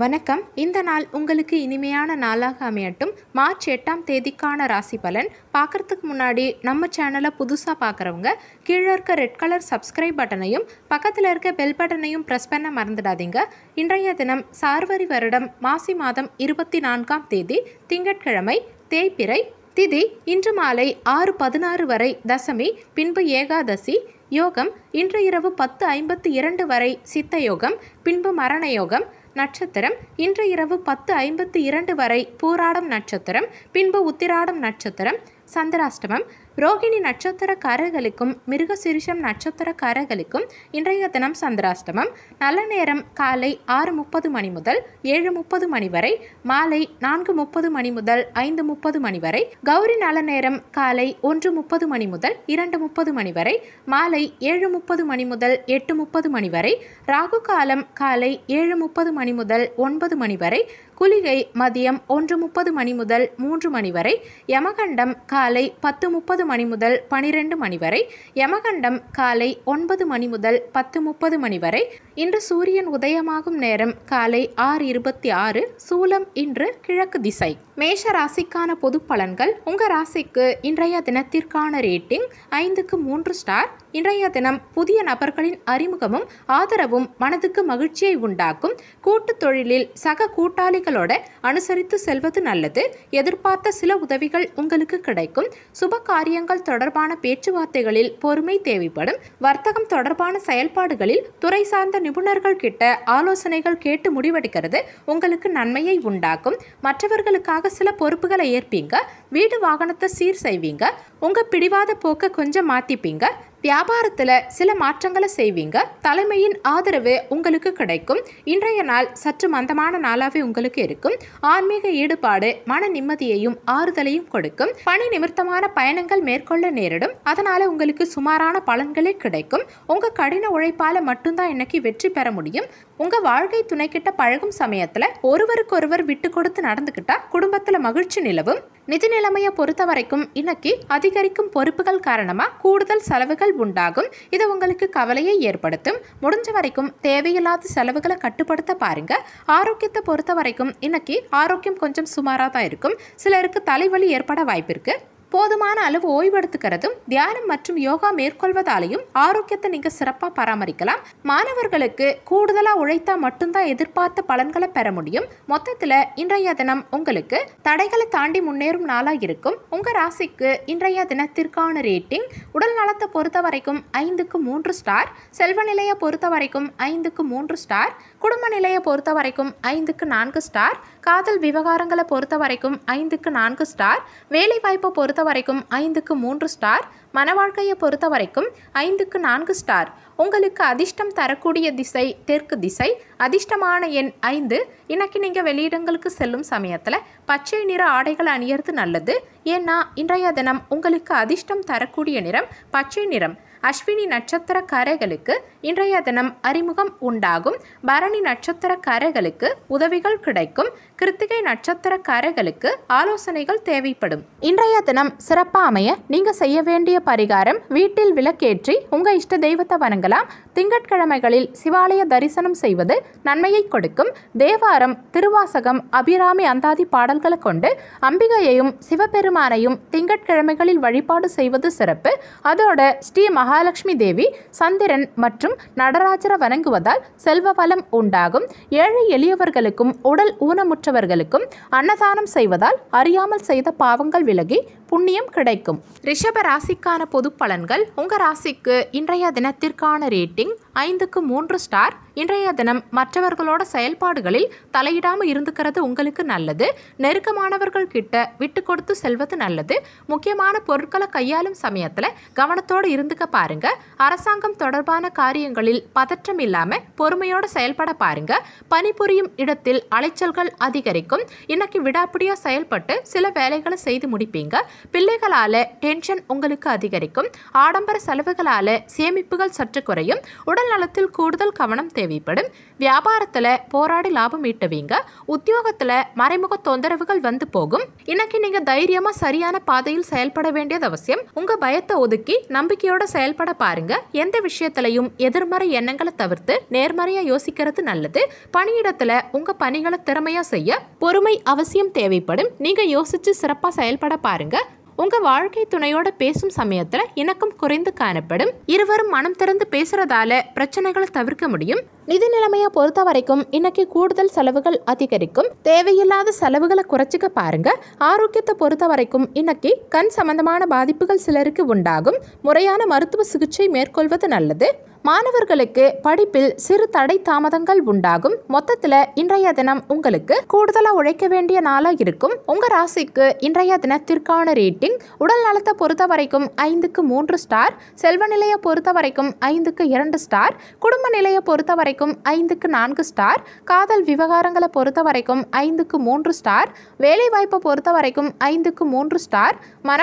வணக்கம் இந்த நாள் உங்களுக்கு இனிமையான நாளாக அமையட்டும் மார்ச் எட்டாம் தேதிக்கான ராசி பலன் பார்க்குறதுக்கு முன்னாடி நம்ம சேனலை புதுசாக பார்க்குறவங்க கீழே இருக்க ரெட் கலர் சப்ஸ்கிரைப் பட்டனையும் பக்கத்தில் இருக்க பெல் பட்டனையும் ப்ரெஸ் பண்ண மறந்துடாதீங்க இன்றைய தினம் சார்வரி வருடம் மாசி மாதம் இருபத்தி நான்காம் தேதி திங்கட்கிழமை தேய்பிறை திதி இன்று மாலை ஆறு பதினாறு வரை தசமி பின்பு ஏகாதசி யோகம் இன்று இரவு பத்து ஐம்பத்து இரண்டு வரை சித்த யோகம் பின்பு மரண யோகம் நட்சத்திரம் இன்று இரவு பத்து ஐம்பத்து இரண்டு வரை பூராடம் நட்சத்திரம் பின்பு உத்திராடம் நட்சத்திரம் சந்திராஷ்டமம் ரோகிணி நட்சத்திரக்காரர்களுக்கும் நட்சத்திர நட்சத்திரக்காரர்களுக்கும் இன்றைய தினம் சந்திராஷ்டமம் நல்ல நேரம் காலை ஆறு முப்பது மணி முதல் ஏழு முப்பது மணி வரை மாலை நான்கு முப்பது மணி முதல் ஐந்து முப்பது மணி வரை கௌரி நல்ல நேரம் காலை ஒன்று முப்பது மணி முதல் இரண்டு முப்பது மணி வரை மாலை ஏழு முப்பது மணி முதல் எட்டு முப்பது மணி வரை ராகு காலம் காலை ஏழு முப்பது மணி முதல் ஒன்பது மணி வரை குளிகை மதியம் ஒன்று முப்பது மணி முதல் மூன்று மணி வரை யமகண்டம் காலை பத்து முப்பது மணி முதல் பனிரெண்டு மணி வரை யமகண்டம் காலை ஒன்பது மணி முதல் பத்து முப்பது மணி வரை இன்று சூரியன் உதயமாகும் நேரம் காலை ஆறு இருபத்தி ஆறு சூலம் இன்று கிழக்கு திசை மேஷ ராசிக்கான பொது பலன்கள் உங்கள் ராசிக்கு இன்றைய தினத்திற்கான ரேட்டிங் ஐந்துக்கு மூன்று ஸ்டார் இன்றைய தினம் புதிய நபர்களின் அறிமுகமும் ஆதரவும் மனதுக்கு மகிழ்ச்சியை உண்டாக்கும் கூட்டு தொழிலில் சக கூட்டாளிகளோட அனுசரித்து செல்வது நல்லது எதிர்பார்த்த சில உதவிகள் உங்களுக்கு கிடைக்கும் சுப காரியங்கள் தொடர்பான பேச்சுவார்த்தைகளில் பொறுமை தேவைப்படும் வர்த்தகம் தொடர்பான செயல்பாடுகளில் துறை சார்ந்த நிபுணர்கள் கிட்ட ஆலோசனைகள் கேட்டு முடிவெடுக்கிறது உங்களுக்கு நன்மையை உண்டாக்கும் மற்றவர்களுக்காக சில பொறுப்புகளை ஏற்பீங்க வீடு வாகனத்தை சீர் செய்வீங்க உங்கள் பிடிவாத போக்கை கொஞ்சம் மாற்றிப்பீங்க வியாபாரத்தில் சில மாற்றங்களை செய்வீங்க தலைமையின் ஆதரவு உங்களுக்கு கிடைக்கும் இன்றைய நாள் சற்று மந்தமான நாளாகவே உங்களுக்கு இருக்கும் ஆன்மீக ஈடுபாடு மன நிம்மதியையும் ஆறுதலையும் கொடுக்கும் பணி நிமித்தமான பயணங்கள் மேற்கொள்ள நேரிடும் அதனால் உங்களுக்கு சுமாரான பலன்களே கிடைக்கும் உங்கள் கடின உழைப்பால் மட்டும்தான் இன்னைக்கு வெற்றி பெற முடியும் உங்கள் வாழ்க்கை துணைக்கிட்ட பழகும் சமயத்தில் ஒருவருக்கொருவர் விட்டு கொடுத்து நடந்துக்கிட்டால் குடும்பத்தில் மகிழ்ச்சி நிலவும் நிதி நிலைமையை பொறுத்த வரைக்கும் இன்னைக்கு அதிகரிக்கும் பொறுப்புகள் காரணமாக கூடுதல் செலவுகள் உண்டாகும் இது உங்களுக்கு கவலையை ஏற்படுத்தும் முடிஞ்ச வரைக்கும் தேவையில்லாத செலவுகளை கட்டுப்படுத்த பாருங்க ஆரோக்கியத்தை பொறுத்த வரைக்கும் இன்னைக்கு ஆரோக்கியம் கொஞ்சம் சுமாராக தான் இருக்கும் சிலருக்கு தலைவலி ஏற்பட வாய்ப்பு இருக்குது போதுமான அளவு ஓய்வெடுத்துக்கிறதும் தியானம் மற்றும் யோகா மேற்கொள்வதாலையும் ஆரோக்கியத்தை நீங்கள் சிறப்பாக பராமரிக்கலாம் மாணவர்களுக்கு கூடுதலாக உழைத்தா மட்டும்தான் எதிர்பார்த்த பலன்களை பெற முடியும் மொத்தத்தில் இன்றைய தினம் உங்களுக்கு தடைகளை தாண்டி முன்னேறும் நாளாக இருக்கும் உங்கள் ராசிக்கு இன்றைய தினத்திற்கான ரேட்டிங் உடல் நலத்தை பொறுத்த வரைக்கும் ஐந்துக்கு மூன்று ஸ்டார் செல்வ நிலையை பொறுத்த வரைக்கும் ஐந்துக்கு மூன்று ஸ்டார் குடும்ப நிலையை பொறுத்த வரைக்கும் ஐந்துக்கு நான்கு ஸ்டார் காதல் விவகாரங்களை பொறுத்த வரைக்கும் ஐந்துக்கு நான்கு ஸ்டார் வேலைவாய்ப்பை பொறுத்த வரைக்கும் ஐந்துக்கு மூன்று ஸ்டார் மனவாழ்க்கையை பொறுத்த வரைக்கும் ஐந்துக்கு நான்கு ஸ்டார் உங்களுக்கு அதிர்ஷ்டம் தரக்கூடிய திசை தெற்கு திசை அதிர்ஷ்டமான எண் ஐந்து இன்னைக்கு நீங்கள் வெளியிடங்களுக்கு செல்லும் சமயத்தில் பச்சை நிற ஆடைகள் அணியறது நல்லது ஏன்னா இன்றைய தினம் உங்களுக்கு அதிர்ஷ்டம் தரக்கூடிய நிறம் பச்சை நிறம் அஸ்வினி நட்சத்திர கரைகளுக்கு இன்றைய தினம் அறிமுகம் உண்டாகும் பரணி நட்சத்திரக்காரர்களுக்கு உதவிகள் கிடைக்கும் கிருத்திகை நட்சத்திரக்காரர்களுக்கு ஆலோசனைகள் தேவைப்படும் இன்றைய தினம் சிறப்பாக அமைய நீங்கள் செய்ய வேண்டிய பரிகாரம் வீட்டில் விளக்கேற்றி உங்கள் இஷ்ட தெய்வத்தை வணங்கலாம் திங்கட்கிழமைகளில் சிவாலய தரிசனம் செய்வது நன்மையை கொடுக்கும் தேவாரம் திருவாசகம் அபிராமி அந்தாதி பாடல்களை கொண்டு அம்பிகையையும் சிவபெருமானையும் திங்கட்கிழமைகளில் வழிபாடு செய்வது சிறப்பு அதோட ஸ்ரீ மகாலட்சுமி தேவி சந்திரன் மற்றும் மற்றும் நடராஜரை வணங்குவதால் செல்வ வளம் உண்டாகும் ஏழை எளியவர்களுக்கும் உடல் ஊனமுற்றவர்களுக்கும் அன்னதானம் செய்வதால் அறியாமல் செய்த பாவங்கள் விலகி புண்ணியம் கிடைக்கும் ரிஷப ராசிக்கான பொது பலன்கள் உங்கள் ராசிக்கு இன்றைய தினத்திற்கான ரேட்டிங் ஐந்துக்கு மூன்று ஸ்டார் இன்றைய தினம் மற்றவர்களோட செயல்பாடுகளில் தலையிடாமல் இருந்துக்கிறது உங்களுக்கு நல்லது நெருக்கமானவர்கள் கிட்ட விட்டு கொடுத்து செல்வது நல்லது முக்கியமான பொருட்களை கையாளும் சமயத்தில் கவனத்தோடு இருந்துக்க பாருங்க அரசாங்கம் தொடர்பான காரியங்களில் பதற்றம் இல்லாமல் பொறுமையோடு செயல்பட பாருங்க பணிபுரியும் இடத்தில் அலைச்சல்கள் அதிகரிக்கும் இன்னைக்கு விடாப்பிடியாக செயல்பட்டு சில வேலைகளை செய்து முடிப்பீங்க பிள்ளைகளால் டென்ஷன் உங்களுக்கு அதிகரிக்கும் ஆடம்பர செலவுகளால் சேமிப்புகள் சற்று குறையும் உடல் நலத்தில் கூடுதல் கவனம் தேவைப்படும் வியாபாரத்தில் போராடி லாபம் ஈட்டுவீங்க உத்தியோகத்தில் மறைமுக தொந்தரவுகள் வந்து போகும் இன்னைக்கு நீங்கள் தைரியமாக சரியான பாதையில் செயல்பட வேண்டியது அவசியம் உங்கள் பயத்தை ஒதுக்கி நம்பிக்கையோட செயல்பட பாருங்க எந்த விஷயத்திலையும் எதிர்மறை எண்ணங்களை தவிர்த்து நேர்மறையாக யோசிக்கிறது நல்லது பணியிடத்தில் உங்கள் பணிகளை திறமையாக செய்ய பொறுமை அவசியம் தேவைப்படும் நீங்கள் யோசித்து சிறப்பாக செயல்பட பாருங்கள் உங்கள் வாழ்க்கை துணையோட பேசும் சமயத்தில் இணக்கம் குறைந்து காணப்படும் இருவரும் மனம் திறந்து பேசுறதால பிரச்சனைகளை தவிர்க்க முடியும் நிதி நிலைமையை பொறுத்த வரைக்கும் இன்னைக்கு கூடுதல் செலவுகள் அதிகரிக்கும் தேவையில்லாத செலவுகளை குறைச்சிக்க பாருங்க ஆரோக்கியத்தை பொறுத்த வரைக்கும் இன்னைக்கு கண் சம்பந்தமான பாதிப்புகள் சிலருக்கு உண்டாகும் முறையான மருத்துவ சிகிச்சை மேற்கொள்வது நல்லது மாணவர்களுக்கு படிப்பில் சிறு தடை தாமதங்கள் உண்டாகும் மொத்தத்தில் இன்றைய தினம் உங்களுக்கு கூடுதலாக உழைக்க வேண்டிய நாளாக இருக்கும் உங்கள் ராசிக்கு இன்றைய தினத்திற்கான ரேட்டிங் உடல் நலத்தை பொறுத்த வரைக்கும் ஐந்துக்கு மூன்று ஸ்டார் செல்வ நிலையை பொறுத்த வரைக்கும் ஐந்துக்கு இரண்டு ஸ்டார் குடும்ப நிலையை பொறுத்த வரைக்கும் ஐந்துக்கு நான்கு ஸ்டார் காதல் விவகாரங்களை பொறுத்த வரைக்கும் ஐந்துக்கு மூன்று ஸ்டார் வேலைவாய்ப்பை பொறுத்த வரைக்கும் ஐந்துக்கு மூன்று ஸ்டார்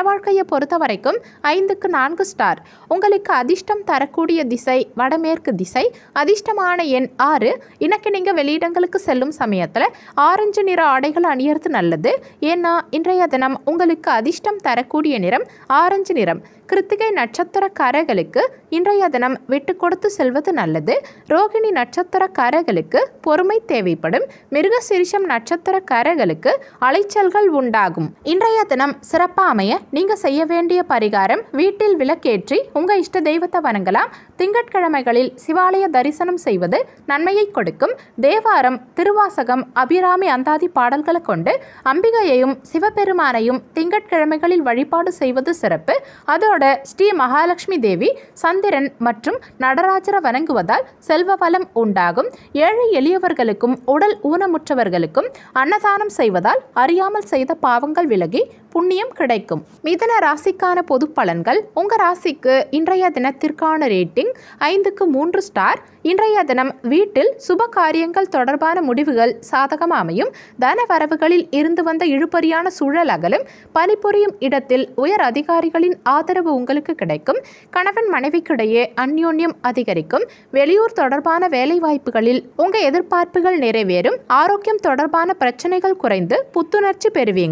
வாழ்க்கையை பொறுத்த வரைக்கும் ஐந்துக்கு நான்கு ஸ்டார் உங்களுக்கு அதிர்ஷ்டம் தரக்கூடிய திசை வடமேற்கு திசை அதிர்ஷ்டமான எண் ஆறு இன்னைக்கு நீங்கள் வெளியிடங்களுக்கு செல்லும் சமயத்தில் ஆரஞ்சு நிற ஆடைகள் அணியறது நல்லது ஏன்னா இன்றைய தினம் உங்களுக்கு அதிர்ஷ்டம் தரக்கூடிய நிறம் ஆரஞ்சு நிறம் கிருத்திகை நட்சத்திரக்காரர்களுக்கு இன்றைய தினம் விட்டு கொடுத்து செல்வது நல்லது ரோகிணி நட்சத்திரக்காரர்களுக்கு பொறுமை தேவைப்படும் மிருகசிரிஷம் நட்சத்திரக்காரர்களுக்கு அலைச்சல்கள் உண்டாகும் இன்றைய தினம் சிறப்பாக அமைய நீங்கள் செய்ய வேண்டிய பரிகாரம் வீட்டில் விளக்கேற்றி உங்கள் இஷ்ட தெய்வத்தை வணங்கலாம் திங்கட்கிழமைகளில் சிவாலய தரிசனம் செய்வது நன்மையை கொடுக்கும் தேவாரம் திருவாசகம் அபிராமி அந்தாதி பாடல்களை கொண்டு அம்பிகையையும் சிவபெருமானையும் திங்கட்கிழமைகளில் வழிபாடு செய்வது சிறப்பு அதோடு இதனோட ஸ்ரீ மகாலட்சுமி தேவி சந்திரன் மற்றும் நடராஜரை வணங்குவதால் செல்வ வளம் உண்டாகும் ஏழை எளியவர்களுக்கும் உடல் ஊனமுற்றவர்களுக்கும் அன்னதானம் செய்வதால் அறியாமல் செய்த பாவங்கள் விலகி புண்ணியம் கிடைக்கும் மிதன ராசிக்கான பொது பலன்கள் உங்கள் ராசிக்கு இன்றைய தினத்திற்கான ரேட்டிங் ஐந்துக்கு மூன்று ஸ்டார் இன்றைய தினம் வீட்டில் சுப காரியங்கள் தொடர்பான முடிவுகள் சாதகமாக அமையும் தன வரவுகளில் இருந்து வந்த இழுபறியான சூழல் அகலும் பணிபுரியும் இடத்தில் உயர் அதிகாரிகளின் ஆதரவு உங்களுக்கு கிடைக்கும் கணவன் மனைவிக்கிடையே அந்யோன்யம் அதிகரிக்கும் வெளியூர் தொடர்பான வேலை வாய்ப்புகளில் உங்கள் எதிர்பார்ப்புகள் நிறைவேறும் ஆரோக்கியம் தொடர்பான பிரச்சனைகள் குறைந்து புத்துணர்ச்சி பெறுவீங்க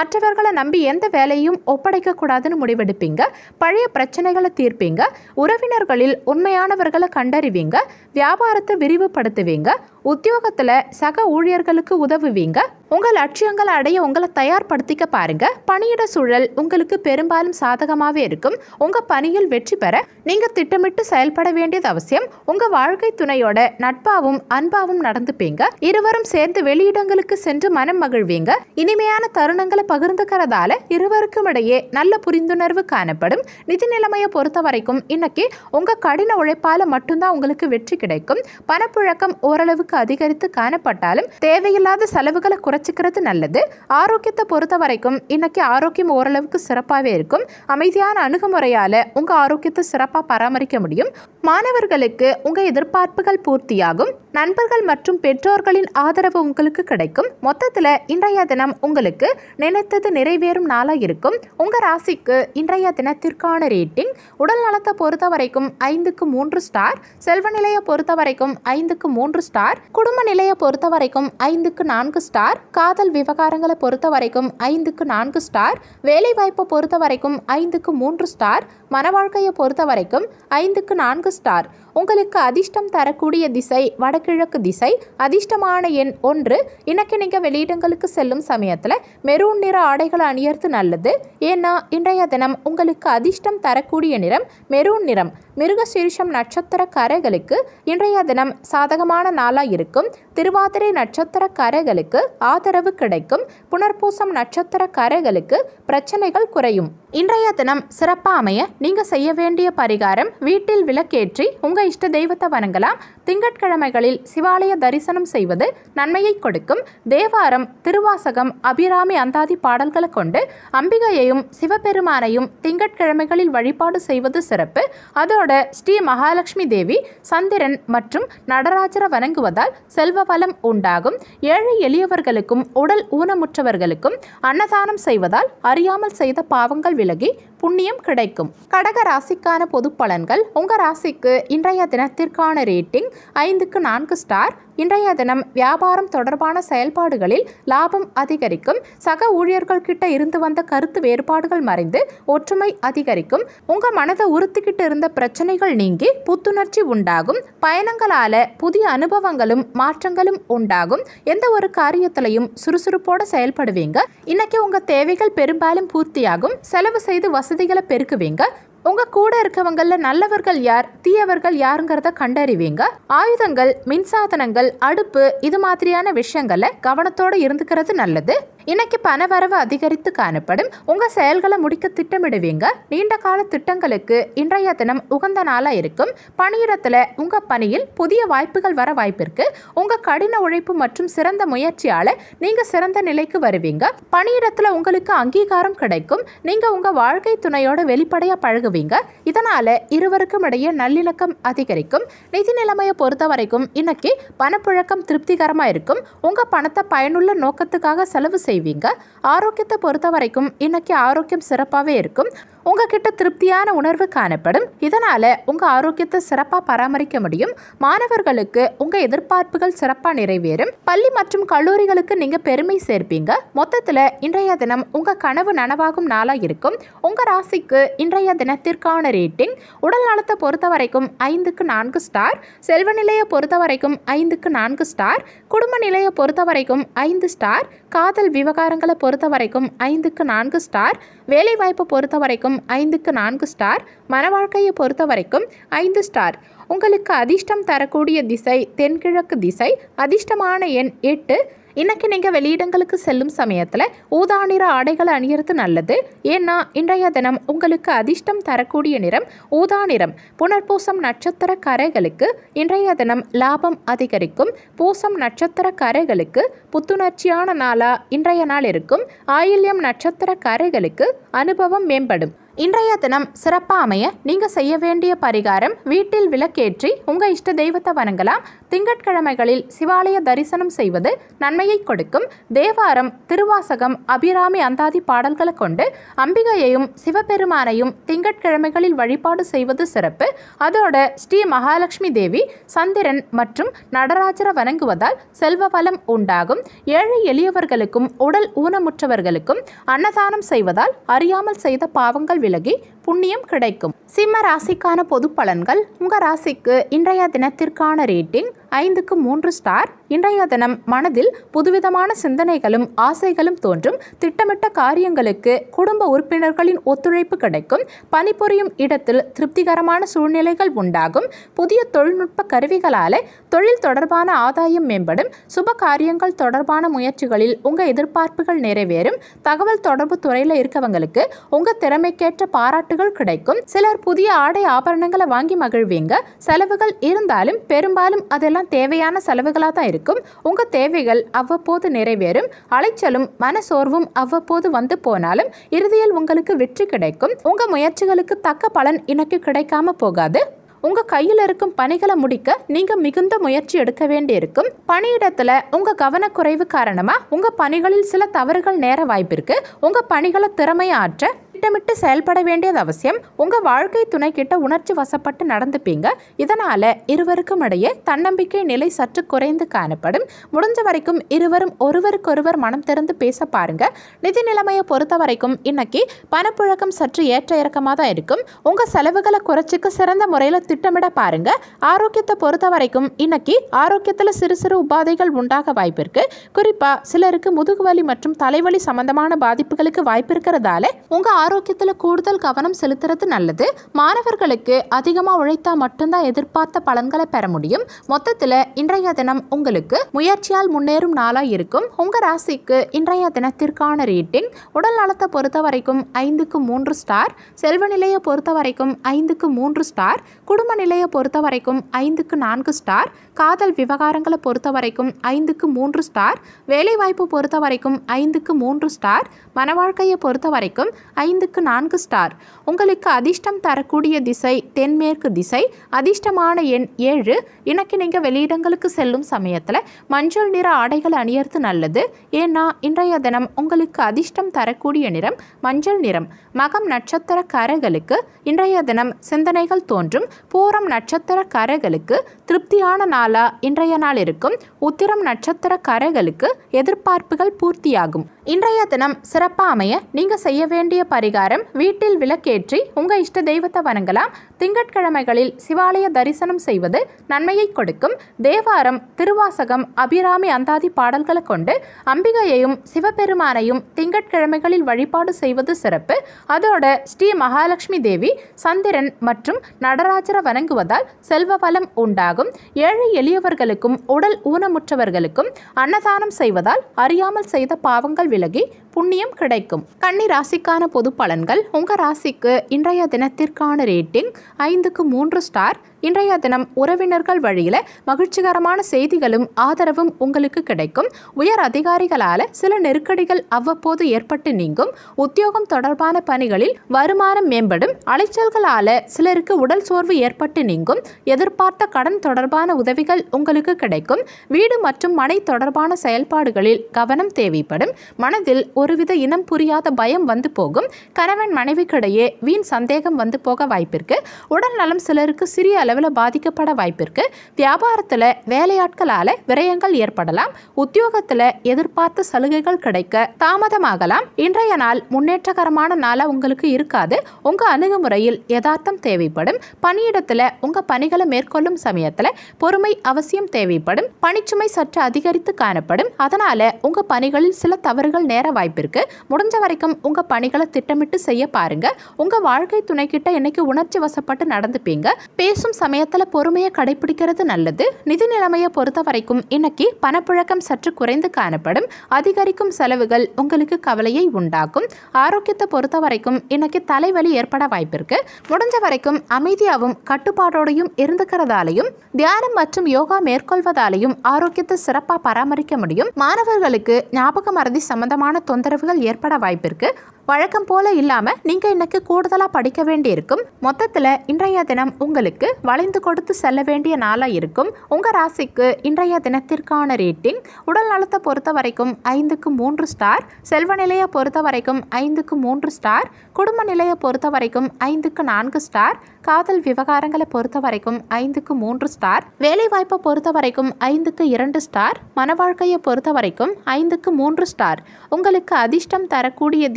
மற்றவர்களை நம்பி எந்த வேலையும் ஒப்படைக்கக்கூடாதுன்னு முடிவெடுப்பீங்க பழைய பிரச்சனைகளை தீர்ப்பீங்க உறவினர்களில் உண்மையானவர்களை கண்டறிவீங்க வியாபாரத்தை விரிவுபடுத்துவீங்க உத்தியோகத்தில் சக ஊழியர்களுக்கு உதவுவீங்க உங்கள் லட்சியங்களை அடைய உங்களை தயார்படுத்திக்க பாருங்க பணியிட சூழல் உங்களுக்கு பெரும்பாலும் சாதகமாகவே இருக்கும் உங்க பணியில் வெற்றி பெற நீங்க திட்டமிட்டு செயல்பட வேண்டியது அவசியம் உங்க வாழ்க்கை துணையோட நட்பாவும் அன்பாவும் நடந்துப்பீங்க இருவரும் சேர்ந்து வெளியிடங்களுக்கு சென்று மனம் மகிழ்வீங்க இனிமையான தருணங்களை பகிர்ந்துக்கிறதால இருவருக்கும் இடையே நல்ல புரிந்துணர்வு காணப்படும் நிதி நிலைமையை பொறுத்த வரைக்கும் இன்னைக்கு உங்க கடின உழைப்பால மட்டும்தான் உங்களுக்கு வெற்றி கிடைக்கும் பணப்புழக்கம் ஓரளவுக்கு அதிகரித்து காணப்பட்டாலும் தேவையில்லாத செலவுகளை குறைச்சிக்கிறது நல்லது ஆரோக்கியத்தை பொறுத்த வரைக்கும் இன்னைக்கு ஆரோக்கியம் ஓரளவுக்கு சிறப்பாகவே இருக்கும் அமைதியான அணுகுமுறையால் உங்கள் ஆரோக்கியத்தை சிறப்பாக பராமரிக்க முடியும் மாணவர்களுக்கு உங்கள் எதிர்பார்ப்புகள் பூர்த்தியாகும் நண்பர்கள் மற்றும் பெற்றோர்களின் ஆதரவு உங்களுக்கு கிடைக்கும் மொத்தத்தில் இன்றைய தினம் உங்களுக்கு நினைத்தது நிறைவேறும் நாளாக இருக்கும் உங்கள் ராசிக்கு இன்றைய தினத்திற்கான ரேட்டிங் உடல் நலத்தை பொறுத்த வரைக்கும் ஐந்துக்கு மூன்று ஸ்டார் செல்வ நிலையை பொறுத்த வரைக்கும் ஐந்துக்கு மூன்று ஸ்டார் குடும்ப நிலையை பொறுத்த வரைக்கும் ஐந்துக்கு நான்கு ஸ்டார் காதல் விவகாரங்களை பொறுத்த வரைக்கும் ஐந்துக்கு நான்கு ஸ்டார் வேலைவாய்ப்பை பொறுத்த வரைக்கும் ஐந்துக்கு மூன்று ஸ்டார் மன வாழ்க்கையை பொறுத்த வரைக்கும் ஐந்துக்கு நான்கு ஸ்டார் உங்களுக்கு அதிர்ஷ்டம் தரக்கூடிய திசை வடகிழக்கு திசை அதிர்ஷ்டமான எண் ஒன்று இணக்கிணிக்க வெளியிடங்களுக்கு செல்லும் சமயத்தில் மெரூன் நிற ஆடைகளை அணியறது நல்லது ஏன்னா இன்றைய தினம் உங்களுக்கு அதிர்ஷ்டம் தரக்கூடிய நிறம் மெரூன் நிறம் மிருகசீரிஷம் நட்சத்திர கரைகளுக்கு இன்றைய தினம் சாதகமான நாளாக இருக்கும் திருவாதிரை நட்சத்திரக்காரர்களுக்கு ஆதரவு கிடைக்கும் புனர்பூசம் நட்சத்திரக்காரர்களுக்கு பிரச்சனைகள் குறையும் இன்றைய தினம் சிறப்பாக அமைய நீங்கள் செய்ய வேண்டிய பரிகாரம் வீட்டில் விளக்கேற்றி உங்கள் இஷ்ட தெய்வத்தை வணங்கலாம் திங்கட்கிழமைகளில் சிவாலய தரிசனம் செய்வது நன்மையை கொடுக்கும் தேவாரம் திருவாசகம் அபிராமி அந்தாதி பாடல்களை கொண்டு அம்பிகையையும் சிவபெருமானையும் திங்கட்கிழமைகளில் வழிபாடு செய்வது சிறப்பு அதோட ஸ்ரீ மகாலட்சுமி தேவி சந்திரன் மற்றும் நடராஜரை வணங்குவதால் செல்வ சுகவலம் உண்டாகும் ஏழை எளியவர்களுக்கும் உடல் ஊனமுற்றவர்களுக்கும் அன்னதானம் செய்வதால் அறியாமல் செய்த பாவங்கள் விலகி புண்ணியம் கிடைக்கும் கடக ராசிக்கான பொது பலன்கள் உங்கள் ராசிக்கு இன்றைய தினத்திற்கான ரேட்டிங் ஐந்துக்கு நான்கு ஸ்டார் இன்றைய தினம் வியாபாரம் தொடர்பான செயல்பாடுகளில் லாபம் அதிகரிக்கும் சக ஊழியர்கள் கிட்ட இருந்து வந்த கருத்து வேறுபாடுகள் மறைந்து ஒற்றுமை அதிகரிக்கும் உங்க மனதை உறுத்திக்கிட்டு இருந்த பிரச்சனைகள் நீங்கி புத்துணர்ச்சி உண்டாகும் பயணங்களால புதிய அனுபவங்களும் மாற்றங்களும் உண்டாகும் எந்த ஒரு காரியத்திலையும் சுறுசுறுப்போட செயல்படுவீங்க இன்னைக்கு உங்க தேவைகள் பெரும்பாலும் பூர்த்தியாகும் செலவு செய்து வசதிகளை பெருக்குவீங்க உங்க கூட இருக்கவங்களில் நல்லவர்கள் யார் தீயவர்கள் யாருங்கிறத கண்டறிவீங்க ஆயுதங்கள் மின்சாதனங்கள் அடுப்பு இது மாதிரியான விஷயங்களை கவனத்தோடு இருந்துக்கிறது நல்லது இன்னைக்கு பணவரவு அதிகரித்து காணப்படும் உங்கள் செயல்களை முடிக்க திட்டமிடுவீங்க நீண்ட கால திட்டங்களுக்கு இன்றைய தினம் உகந்த நாளாக இருக்கும் பணியிடத்தில் உங்கள் பணியில் புதிய வாய்ப்புகள் வர வாய்ப்பிற்கு உங்கள் கடின உழைப்பு மற்றும் சிறந்த முயற்சியால் நீங்கள் சிறந்த நிலைக்கு வருவீங்க பணியிடத்தில் உங்களுக்கு அங்கீகாரம் கிடைக்கும் நீங்கள் உங்கள் வாழ்க்கை துணையோட வெளிப்படையாக பழகுவீங்க இதனால் இருவருக்கும் இடையே நல்லிணக்கம் அதிகரிக்கும் நிதி நிலைமையை பொறுத்த வரைக்கும் இன்னைக்கு பணப்புழக்கம் திருப்திகரமாக இருக்கும் உங்கள் பணத்தை பயனுள்ள நோக்கத்துக்காக செலவு செய்ய செய்வீங்க ஆரோக்கியத்தை பொறுத்த வரைக்கும் இன்னைக்கு ஆரோக்கியம் சிறப்பாகவே இருக்கும் உங்ககிட்ட திருப்தியான உணர்வு காணப்படும் இதனால் உங்கள் ஆரோக்கியத்தை சிறப்பாக பராமரிக்க முடியும் மாணவர்களுக்கு உங்கள் எதிர்பார்ப்புகள் சிறப்பாக நிறைவேறும் பள்ளி மற்றும் கல்லூரிகளுக்கு நீங்கள் பெருமை சேர்ப்பீங்க மொத்தத்தில் இன்றைய தினம் உங்கள் கனவு நனவாகும் நாளாக இருக்கும் உங்கள் ராசிக்கு இன்றைய தினத்திற்கான ரேட்டிங் உடல் நலத்தை பொறுத்த வரைக்கும் ஐந்துக்கு நான்கு ஸ்டார் செல்வ நிலையை பொறுத்த வரைக்கும் ஐந்துக்கு நான்கு ஸ்டார் குடும்ப நிலையை பொறுத்த வரைக்கும் ஐந்து ஸ்டார் காதல் விவகாரங்களை பொறுத்த வரைக்கும் ஐந்துக்கு நான்கு ஸ்டார் வேலைவாய்ப்பை பொறுத்த வரைக்கும் இருக்கும் ஐந்துக்கு நான்கு ஸ்டார் மன வாழ்க்கையை பொறுத்த வரைக்கும் ஐந்து ஸ்டார் உங்களுக்கு அதிர்ஷ்டம் தரக்கூடிய திசை தென்கிழக்கு திசை அதிர்ஷ்டமான எண் எட்டு இன்றைக்கி நீங்கள் வெளியிடங்களுக்கு செல்லும் சமயத்தில் ஊதா நிற ஆடைகளை அணியிறது நல்லது ஏன்னா இன்றைய தினம் உங்களுக்கு அதிர்ஷ்டம் தரக்கூடிய நிறம் ஊதா நிறம் புனர்பூசம் நட்சத்திர கரைகளுக்கு இன்றைய தினம் லாபம் அதிகரிக்கும் பூசம் நட்சத்திர கரைகளுக்கு புத்துணர்ச்சியான நாளாக இன்றைய நாள் இருக்கும் ஆயில்யம் நட்சத்திர கரைகளுக்கு அனுபவம் மேம்படும் இன்றைய தினம் சிறப்பாக அமைய நீங்கள் செய்ய வேண்டிய பரிகாரம் வீட்டில் விளக்கேற்றி உங்கள் இஷ்ட தெய்வத்தை வணங்கலாம் திங்கட்கிழமைகளில் சிவாலய தரிசனம் செய்வது நன்மையை கொடுக்கும் தேவாரம் திருவாசகம் அபிராமி அந்தாதி பாடல்களை கொண்டு அம்பிகையையும் சிவபெருமானையும் திங்கட்கிழமைகளில் வழிபாடு செய்வது சிறப்பு அதோட ஸ்ரீ மகாலட்சுமி தேவி சந்திரன் மற்றும் நடராஜரை வணங்குவதால் செல்வ வளம் உண்டாகும் ஏழை எளியவர்களுக்கும் உடல் ஊனமுற்றவர்களுக்கும் அன்னதானம் செய்வதால் அறியாமல் செய்த பாவங்கள் लगे புண்ணியம் கிடைக்கும் சிம்ம ராசிக்கான பொது பலன்கள் உங்கள் ராசிக்கு இன்றைய தினத்திற்கான ரேட்டிங் ஐந்துக்கு மூன்று ஸ்டார் இன்றைய தினம் மனதில் புதுவிதமான சிந்தனைகளும் ஆசைகளும் தோன்றும் திட்டமிட்ட காரியங்களுக்கு குடும்ப உறுப்பினர்களின் ஒத்துழைப்பு கிடைக்கும் பணிபுரியும் இடத்தில் திருப்திகரமான சூழ்நிலைகள் உண்டாகும் புதிய தொழில்நுட்ப கருவிகளாலே தொழில் தொடர்பான ஆதாயம் மேம்படும் சுப காரியங்கள் தொடர்பான முயற்சிகளில் உங்கள் எதிர்பார்ப்புகள் நிறைவேறும் தகவல் தொடர்பு துறையில் இருக்கவங்களுக்கு உங்கள் திறமைக்கேற்ற பாராட்டு ஆஃபர்கள் கிடைக்கும் சிலர் புதிய ஆடை ஆபரணங்களை வாங்கி மகிழ்வீங்க செலவுகள் இருந்தாலும் பெரும்பாலும் அதெல்லாம் தேவையான செலவுகளாக தான் இருக்கும் உங்கள் தேவைகள் அவ்வப்போது நிறைவேறும் அலைச்சலும் மனசோர்வும் அவ்வப்போது வந்து போனாலும் இறுதியில் உங்களுக்கு வெற்றி கிடைக்கும் உங்கள் முயற்சிகளுக்கு தக்க பலன் எனக்கு கிடைக்காம போகாது உங்க கையில் இருக்கும் பணிகளை முடிக்க நீங்க மிகுந்த முயற்சி எடுக்க வேண்டியிருக்கும் பணியிடத்துல உங்க கவனக்குறைவு காரணமா உங்க பணிகளில் சில தவறுகள் நேர வாய்ப்பிருக்கு உங்க பணிகளை திறமையாற்ற திட்டமிட்டு செயல்பட வேண்டியது அவசியம் உங்கள் வாழ்க்கை துணை கிட்ட உணர்ச்சி வசப்பட்டு நடந்துப்பீங்க இதனால் இருவருக்கும் இடையே தன்னம்பிக்கை நிலை சற்று குறைந்து காணப்படும் முடிஞ்ச வரைக்கும் இருவரும் ஒருவருக்கொருவர் மனம் திறந்து பேச பாருங்க நிதி நிலைமையை பொறுத்த வரைக்கும் இன்னைக்கு பணப்புழக்கம் சற்று ஏற்ற இறக்கமாக தான் இருக்கும் உங்கள் செலவுகளை குறைச்சிக்க சிறந்த முறையில் திட்டமிட பாருங்க ஆரோக்கியத்தை பொறுத்த வரைக்கும் இன்னைக்கு ஆரோக்கியத்தில் சிறு சிறு உபாதைகள் உண்டாக வாய்ப்பு குறிப்பாக சிலருக்கு முதுகுவலி மற்றும் தலைவலி சம்பந்தமான பாதிப்புகளுக்கு வாய்ப்பு இருக்கிறதால உங்கள் ஆரோக்கியத்தில் கூடுதல் கவனம் செலுத்துறது நல்லது மாணவர்களுக்கு அதிகமாக உழைத்தா மட்டும்தான் எதிர்பார்த்த பலன்களை பெற முடியும் மொத்தத்தில் இன்றைய தினம் உங்களுக்கு முயற்சியால் முன்னேறும் நாளாக இருக்கும் உங்கள் ராசிக்கு இன்றைய தினத்திற்கான ரேட்டிங் உடல் நலத்தை பொறுத்த வரைக்கும் ஐந்துக்கு மூன்று ஸ்டார் செல்வ நிலையை பொறுத்த வரைக்கும் ஐந்துக்கு மூன்று ஸ்டார் குடும்ப நிலையை பொறுத்த வரைக்கும் ஐந்துக்கு நான்கு ஸ்டார் காதல் விவகாரங்களை பொறுத்த வரைக்கும் ஐந்துக்கு மூன்று ஸ்டார் வேலைவாய்ப்பு பொறுத்த வரைக்கும் ஐந்துக்கு மூன்று ஸ்டார் மன வாழ்க்கையை பொறுத்த வரைக்கும் ஐந்துக்கு நான்கு ஸ்டார் உங்களுக்கு அதிர்ஷ்டம் தரக்கூடிய திசை தென்மேற்கு திசை அதிர்ஷ்டமான எண் ஏழு இன்னைக்கு நீங்கள் வெளியிடங்களுக்கு செல்லும் சமயத்தில் மஞ்சள் நிற ஆடைகள் அணியறது நல்லது ஏன்னா இன்றைய தினம் உங்களுக்கு அதிர்ஷ்டம் தரக்கூடிய நிறம் மஞ்சள் நிறம் மகம் நட்சத்திர கரைகளுக்கு இன்றைய தினம் சிந்தனைகள் தோன்றும் பூரம் நட்சத்திர கரைகளுக்கு திருப்தியான நாளா இன்றைய நாள் இருக்கும் உத்திரம் நட்சத்திர கரைகளுக்கு எதிர்பார்ப்புகள் பூர்த்தியாகும் இன்றைய தினம் சிறப்பு சிறப்பாக அமைய நீங்கள் செய்ய வேண்டிய பரிகாரம் வீட்டில் விளக்கேற்றி உங்கள் இஷ்ட தெய்வத்தை வணங்கலாம் திங்கட்கிழமைகளில் சிவாலய தரிசனம் செய்வது நன்மையை கொடுக்கும் தேவாரம் திருவாசகம் அபிராமி அந்தாதி பாடல்களை கொண்டு அம்பிகையையும் சிவபெருமானையும் திங்கட்கிழமைகளில் வழிபாடு செய்வது சிறப்பு அதோட ஸ்ரீ மகாலட்சுமி தேவி சந்திரன் மற்றும் நடராஜரை வணங்குவதால் செல்வ வளம் உண்டாகும் ஏழை எளியவர்களுக்கும் உடல் ஊனமுற்றவர்களுக்கும் அன்னதானம் செய்வதால் அறியாமல் செய்த பாவங்கள் விலகி புண்ணியம் கிடைக்கும் கன்னி ராசிக்கான பொது பலன்கள் உங்கள் ராசிக்கு இன்றைய தினத்திற்கான ரேட்டிங் ஐந்துக்கு மூன்று ஸ்டார் இன்றைய தினம் உறவினர்கள் வழியில் மகிழ்ச்சிகரமான செய்திகளும் ஆதரவும் உங்களுக்கு கிடைக்கும் உயர் அதிகாரிகளால் சில நெருக்கடிகள் அவ்வப்போது ஏற்பட்டு நீங்கும் உத்தியோகம் தொடர்பான பணிகளில் வருமானம் மேம்படும் அலைச்சல்களால் சிலருக்கு உடல் சோர்வு ஏற்பட்டு நீங்கும் எதிர்பார்த்த கடன் தொடர்பான உதவிகள் உங்களுக்கு கிடைக்கும் வீடு மற்றும் மனை தொடர்பான செயல்பாடுகளில் கவனம் தேவைப்படும் மனதில் ஒருவித இனம் புரியாத பயம் வந்து போகும் கணவன் மனைவிக்கிடையே வீண் சந்தேகம் வந்து போக வாய்ப்பிற்கு உடல் நலம் சிலருக்கு சிறிய அளவு அளவில் பாதிக்கப்பட வாய்ப்பிருக்கு வியாபாரத்தில் வேலையாட்களால் விரயங்கள் ஏற்படலாம் உத்தியோகத்தில் எதிர்பார்த்த சலுகைகள் கிடைக்க தாமதமாகலாம் இன்றைய நாள் முன்னேற்றகரமான நாளாக உங்களுக்கு இருக்காது உங்கள் அணுகுமுறையில் யதார்த்தம் தேவைப்படும் பணியிடத்தில் உங்கள் பணிகளை மேற்கொள்ளும் சமயத்தில் பொறுமை அவசியம் தேவைப்படும் பணிச்சுமை சற்று அதிகரித்து காணப்படும் அதனால் உங்கள் பணிகளில் சில தவறுகள் நேர வாய்ப்பிற்கு முடிஞ்ச வரைக்கும் உங்கள் பணிகளை திட்டமிட்டு செய்ய பாருங்கள் உங்கள் வாழ்க்கை துணைக்கிட்ட இன்னைக்கு உணர்ச்சி வசப்பட்டு நடந்துப்பீங்க பேசும் சமயத்தில் பொறுமையை கடைபிடிக்கிறது நல்லது நிதி நிலைமையை பொறுத்த வரைக்கும் இன்னைக்கு பணப்புழக்கம் சற்று குறைந்து காணப்படும் அதிகரிக்கும் செலவுகள் உங்களுக்கு கவலையை உண்டாக்கும் ஆரோக்கியத்தை பொறுத்த வரைக்கும் இன்னைக்கு தலைவலி ஏற்பட வாய்ப்பிருக்கு முடிஞ்ச வரைக்கும் அமைதியாகவும் கட்டுப்பாடோடையும் இருந்துக்கிறதாலையும் தியானம் மற்றும் யோகா மேற்கொள்வதாலையும் ஆரோக்கியத்தை சிறப்பாக பராமரிக்க முடியும் மாணவர்களுக்கு ஞாபக மறதி சம்பந்தமான தொந்தரவுகள் ஏற்பட வாய்ப்பிருக்கு வழக்கம் போல இல்லாமல் நீங்கள் இன்றைக்கு கூடுதலாக படிக்க வேண்டியிருக்கும் மொத்தத்தில் இன்றைய தினம் உங்களுக்கு வளைந்து கொடுத்து செல்ல வேண்டிய நாளாக இருக்கும் உங்கள் ராசிக்கு இன்றைய தினத்திற்கான ரேட்டிங் உடல் நலத்தை பொறுத்த வரைக்கும் ஐந்துக்கு மூன்று ஸ்டார் செல்வ நிலையை பொறுத்த வரைக்கும் ஐந்துக்கு மூன்று ஸ்டார் குடும்ப நிலையை பொறுத்த வரைக்கும் ஐந்துக்கு நான்கு ஸ்டார் காதல் விவகாரங்களை பொறுத்த வரைக்கும் ஐந்துக்கு மூன்று ஸ்டார் வேலைவாய்ப்பை பொறுத்த வரைக்கும் ஐந்துக்கு இரண்டு ஸ்டார் மன வாழ்க்கையை பொறுத்த வரைக்கும் ஐந்துக்கு மூன்று ஸ்டார் உங்களுக்கு அதிர்ஷ்டம் தரக்கூடிய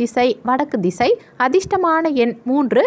திசை வடக்கு திசை அதிர்ஷ்டமான எண் மூன்று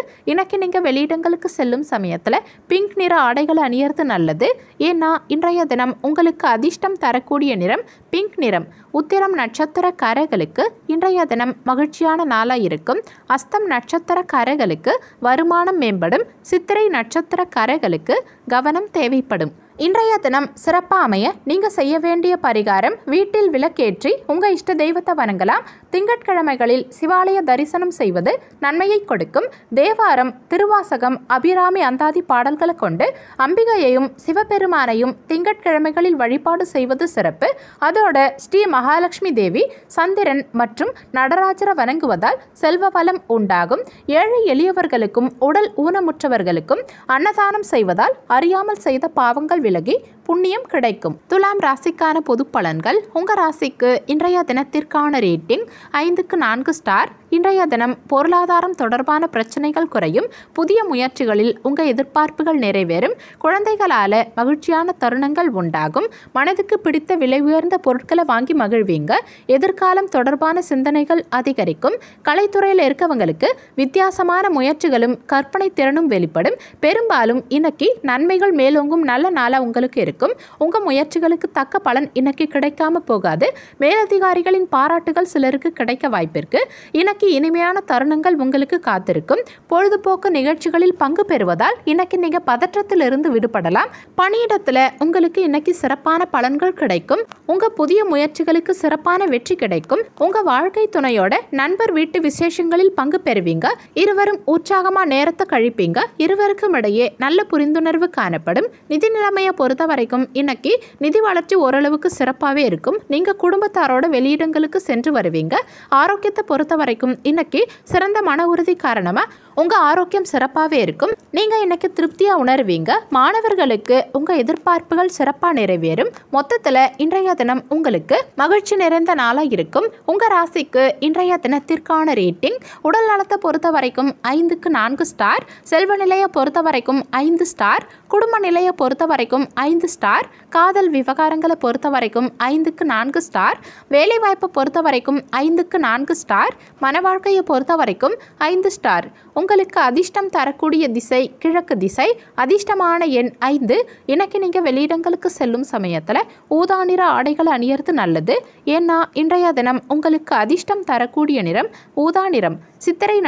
நீங்கள் வெளியிடங்களுக்கு செல்லும் சமயத்தில் பிங்க் நிற ஆடைகள் அணியறது நல்லது ஏன்னா இன்றைய தினம் உங்களுக்கு அதிர்ஷ்டம் தரக்கூடிய நிறம் பிங்க் நிறம் உத்திரம் நட்சத்திர கரைகளுக்கு இன்றைய தினம் மகிழ்ச்சியான நாளாக இருக்கும் அஸ்தம் நட்சத்திர கரைகளுக்கு வருமானம் மேம்படும் சித்திரை நட்சத்திர கரைகளுக்கு கவனம் தேவைப்படும் இன்றைய தினம் சிறப்பாக அமைய நீங்கள் செய்ய வேண்டிய பரிகாரம் வீட்டில் விளக்கேற்றி உங்கள் இஷ்ட தெய்வத்தை வணங்கலாம் திங்கட்கிழமைகளில் சிவாலய தரிசனம் செய்வது நன்மையை கொடுக்கும் தேவாரம் திருவாசகம் அபிராமி அந்தாதி பாடல்களை கொண்டு அம்பிகையையும் சிவபெருமானையும் திங்கட்கிழமைகளில் வழிபாடு செய்வது சிறப்பு அதோட ஸ்ரீ மகாலட்சுமி தேவி சந்திரன் மற்றும் நடராஜரை வணங்குவதால் செல்வ வளம் உண்டாகும் ஏழை எளியவர்களுக்கும் உடல் ஊனமுற்றவர்களுக்கும் அன்னதானம் செய்வதால் அறியாமல் செய்த பாவங்கள் वे लगे புண்ணியம் கிடைக்கும் துலாம் ராசிக்கான பொது பலன்கள் உங்கள் ராசிக்கு இன்றைய தினத்திற்கான ரேட்டிங் ஐந்துக்கு நான்கு ஸ்டார் இன்றைய தினம் பொருளாதாரம் தொடர்பான பிரச்சனைகள் குறையும் புதிய முயற்சிகளில் உங்கள் எதிர்பார்ப்புகள் நிறைவேறும் குழந்தைகளால் மகிழ்ச்சியான தருணங்கள் உண்டாகும் மனதுக்கு பிடித்த விலை உயர்ந்த பொருட்களை வாங்கி மகிழ்வீங்க எதிர்காலம் தொடர்பான சிந்தனைகள் அதிகரிக்கும் கலைத்துறையில் இருக்கவங்களுக்கு வித்தியாசமான முயற்சிகளும் கற்பனை திறனும் வெளிப்படும் பெரும்பாலும் இன்னைக்கு நன்மைகள் மேலோங்கும் நல்ல நாளாக உங்களுக்கு இருக்கும் இருக்கும் உங்கள் முயற்சிகளுக்கு தக்க பலன் இன்னைக்கு கிடைக்காம போகாது மேலதிகாரிகளின் பாராட்டுகள் சிலருக்கு கிடைக்க வாய்ப்பிருக்கு இன்னைக்கு இனிமையான தருணங்கள் உங்களுக்கு காத்திருக்கும் பொழுதுபோக்கு நிகழ்ச்சிகளில் பங்கு பெறுவதால் இன்னைக்கு நீங்கள் பதற்றத்திலிருந்து விடுபடலாம் பணியிடத்துல உங்களுக்கு இன்னைக்கு சிறப்பான பலன்கள் கிடைக்கும் உங்க புதிய முயற்சிகளுக்கு சிறப்பான வெற்றி கிடைக்கும் உங்க வாழ்க்கை துணையோட நண்பர் வீட்டு விசேஷங்களில் பங்கு பெறுவீங்க இருவரும் உற்சாகமா நேரத்தை கழிப்பீங்க இருவருக்கும் இடையே நல்ல புரிந்துணர்வு காணப்படும் நிதி நிலைமையை பொறுத்தவரை வரைக்கும் இன்னைக்கு நிதி வளர்ச்சி ஓரளவுக்கு சிறப்பாகவே இருக்கும் நீங்கள் குடும்பத்தாரோட வெளியிடங்களுக்கு சென்று வருவீங்க ஆரோக்கியத்தை பொறுத்த வரைக்கும் இன்னைக்கு சிறந்த மன உறுதி காரணமாக உங்கள் ஆரோக்கியம் சிறப்பாகவே இருக்கும் நீங்கள் எனக்கு திருப்தியாக உணர்வீங்க மாணவர்களுக்கு உங்கள் எதிர்பார்ப்புகள் சிறப்பாக நிறைவேறும் மொத்தத்தில் இன்றைய தினம் உங்களுக்கு மகிழ்ச்சி நிறைந்த நாளாக இருக்கும் உங்கள் ராசிக்கு இன்றைய தினத்திற்கான ரேட்டிங் உடல் நலத்தை பொறுத்த வரைக்கும் ஐந்துக்கு நான்கு ஸ்டார் செல்வ நிலையை பொறுத்த வரைக்கும் ஐந்து ஸ்டார் குடும்ப நிலையை பொறுத்த வரைக்கும் ஐந்து ஸ்டார் காதல் விவகாரங்களை பொறுத்த வரைக்கும் ஐந்துக்கு நான்கு ஸ்டார் வேலைவாய்ப்பை பொறுத்த வரைக்கும் ஐந்துக்கு நான்கு ஸ்டார் மன வாழ்க்கையை பொறுத்த வரைக்கும் ஐந்து ஸ்டார் உங்களுக்கு அதிர்ஷ்டம் தரக்கூடிய திசை கிழக்கு திசை அதிர்ஷ்டமான எண் ஐந்து இன்னைக்கு நீங்கள் வெளியிடங்களுக்கு செல்லும் சமயத்தில் ஊதா நிற ஆடைகள் அணியறது நல்லது ஏன்னா இன்றைய தினம் உங்களுக்கு அதிர்ஷ்டம் தரக்கூடிய நிறம் ஊதா நிறம் சித்திரை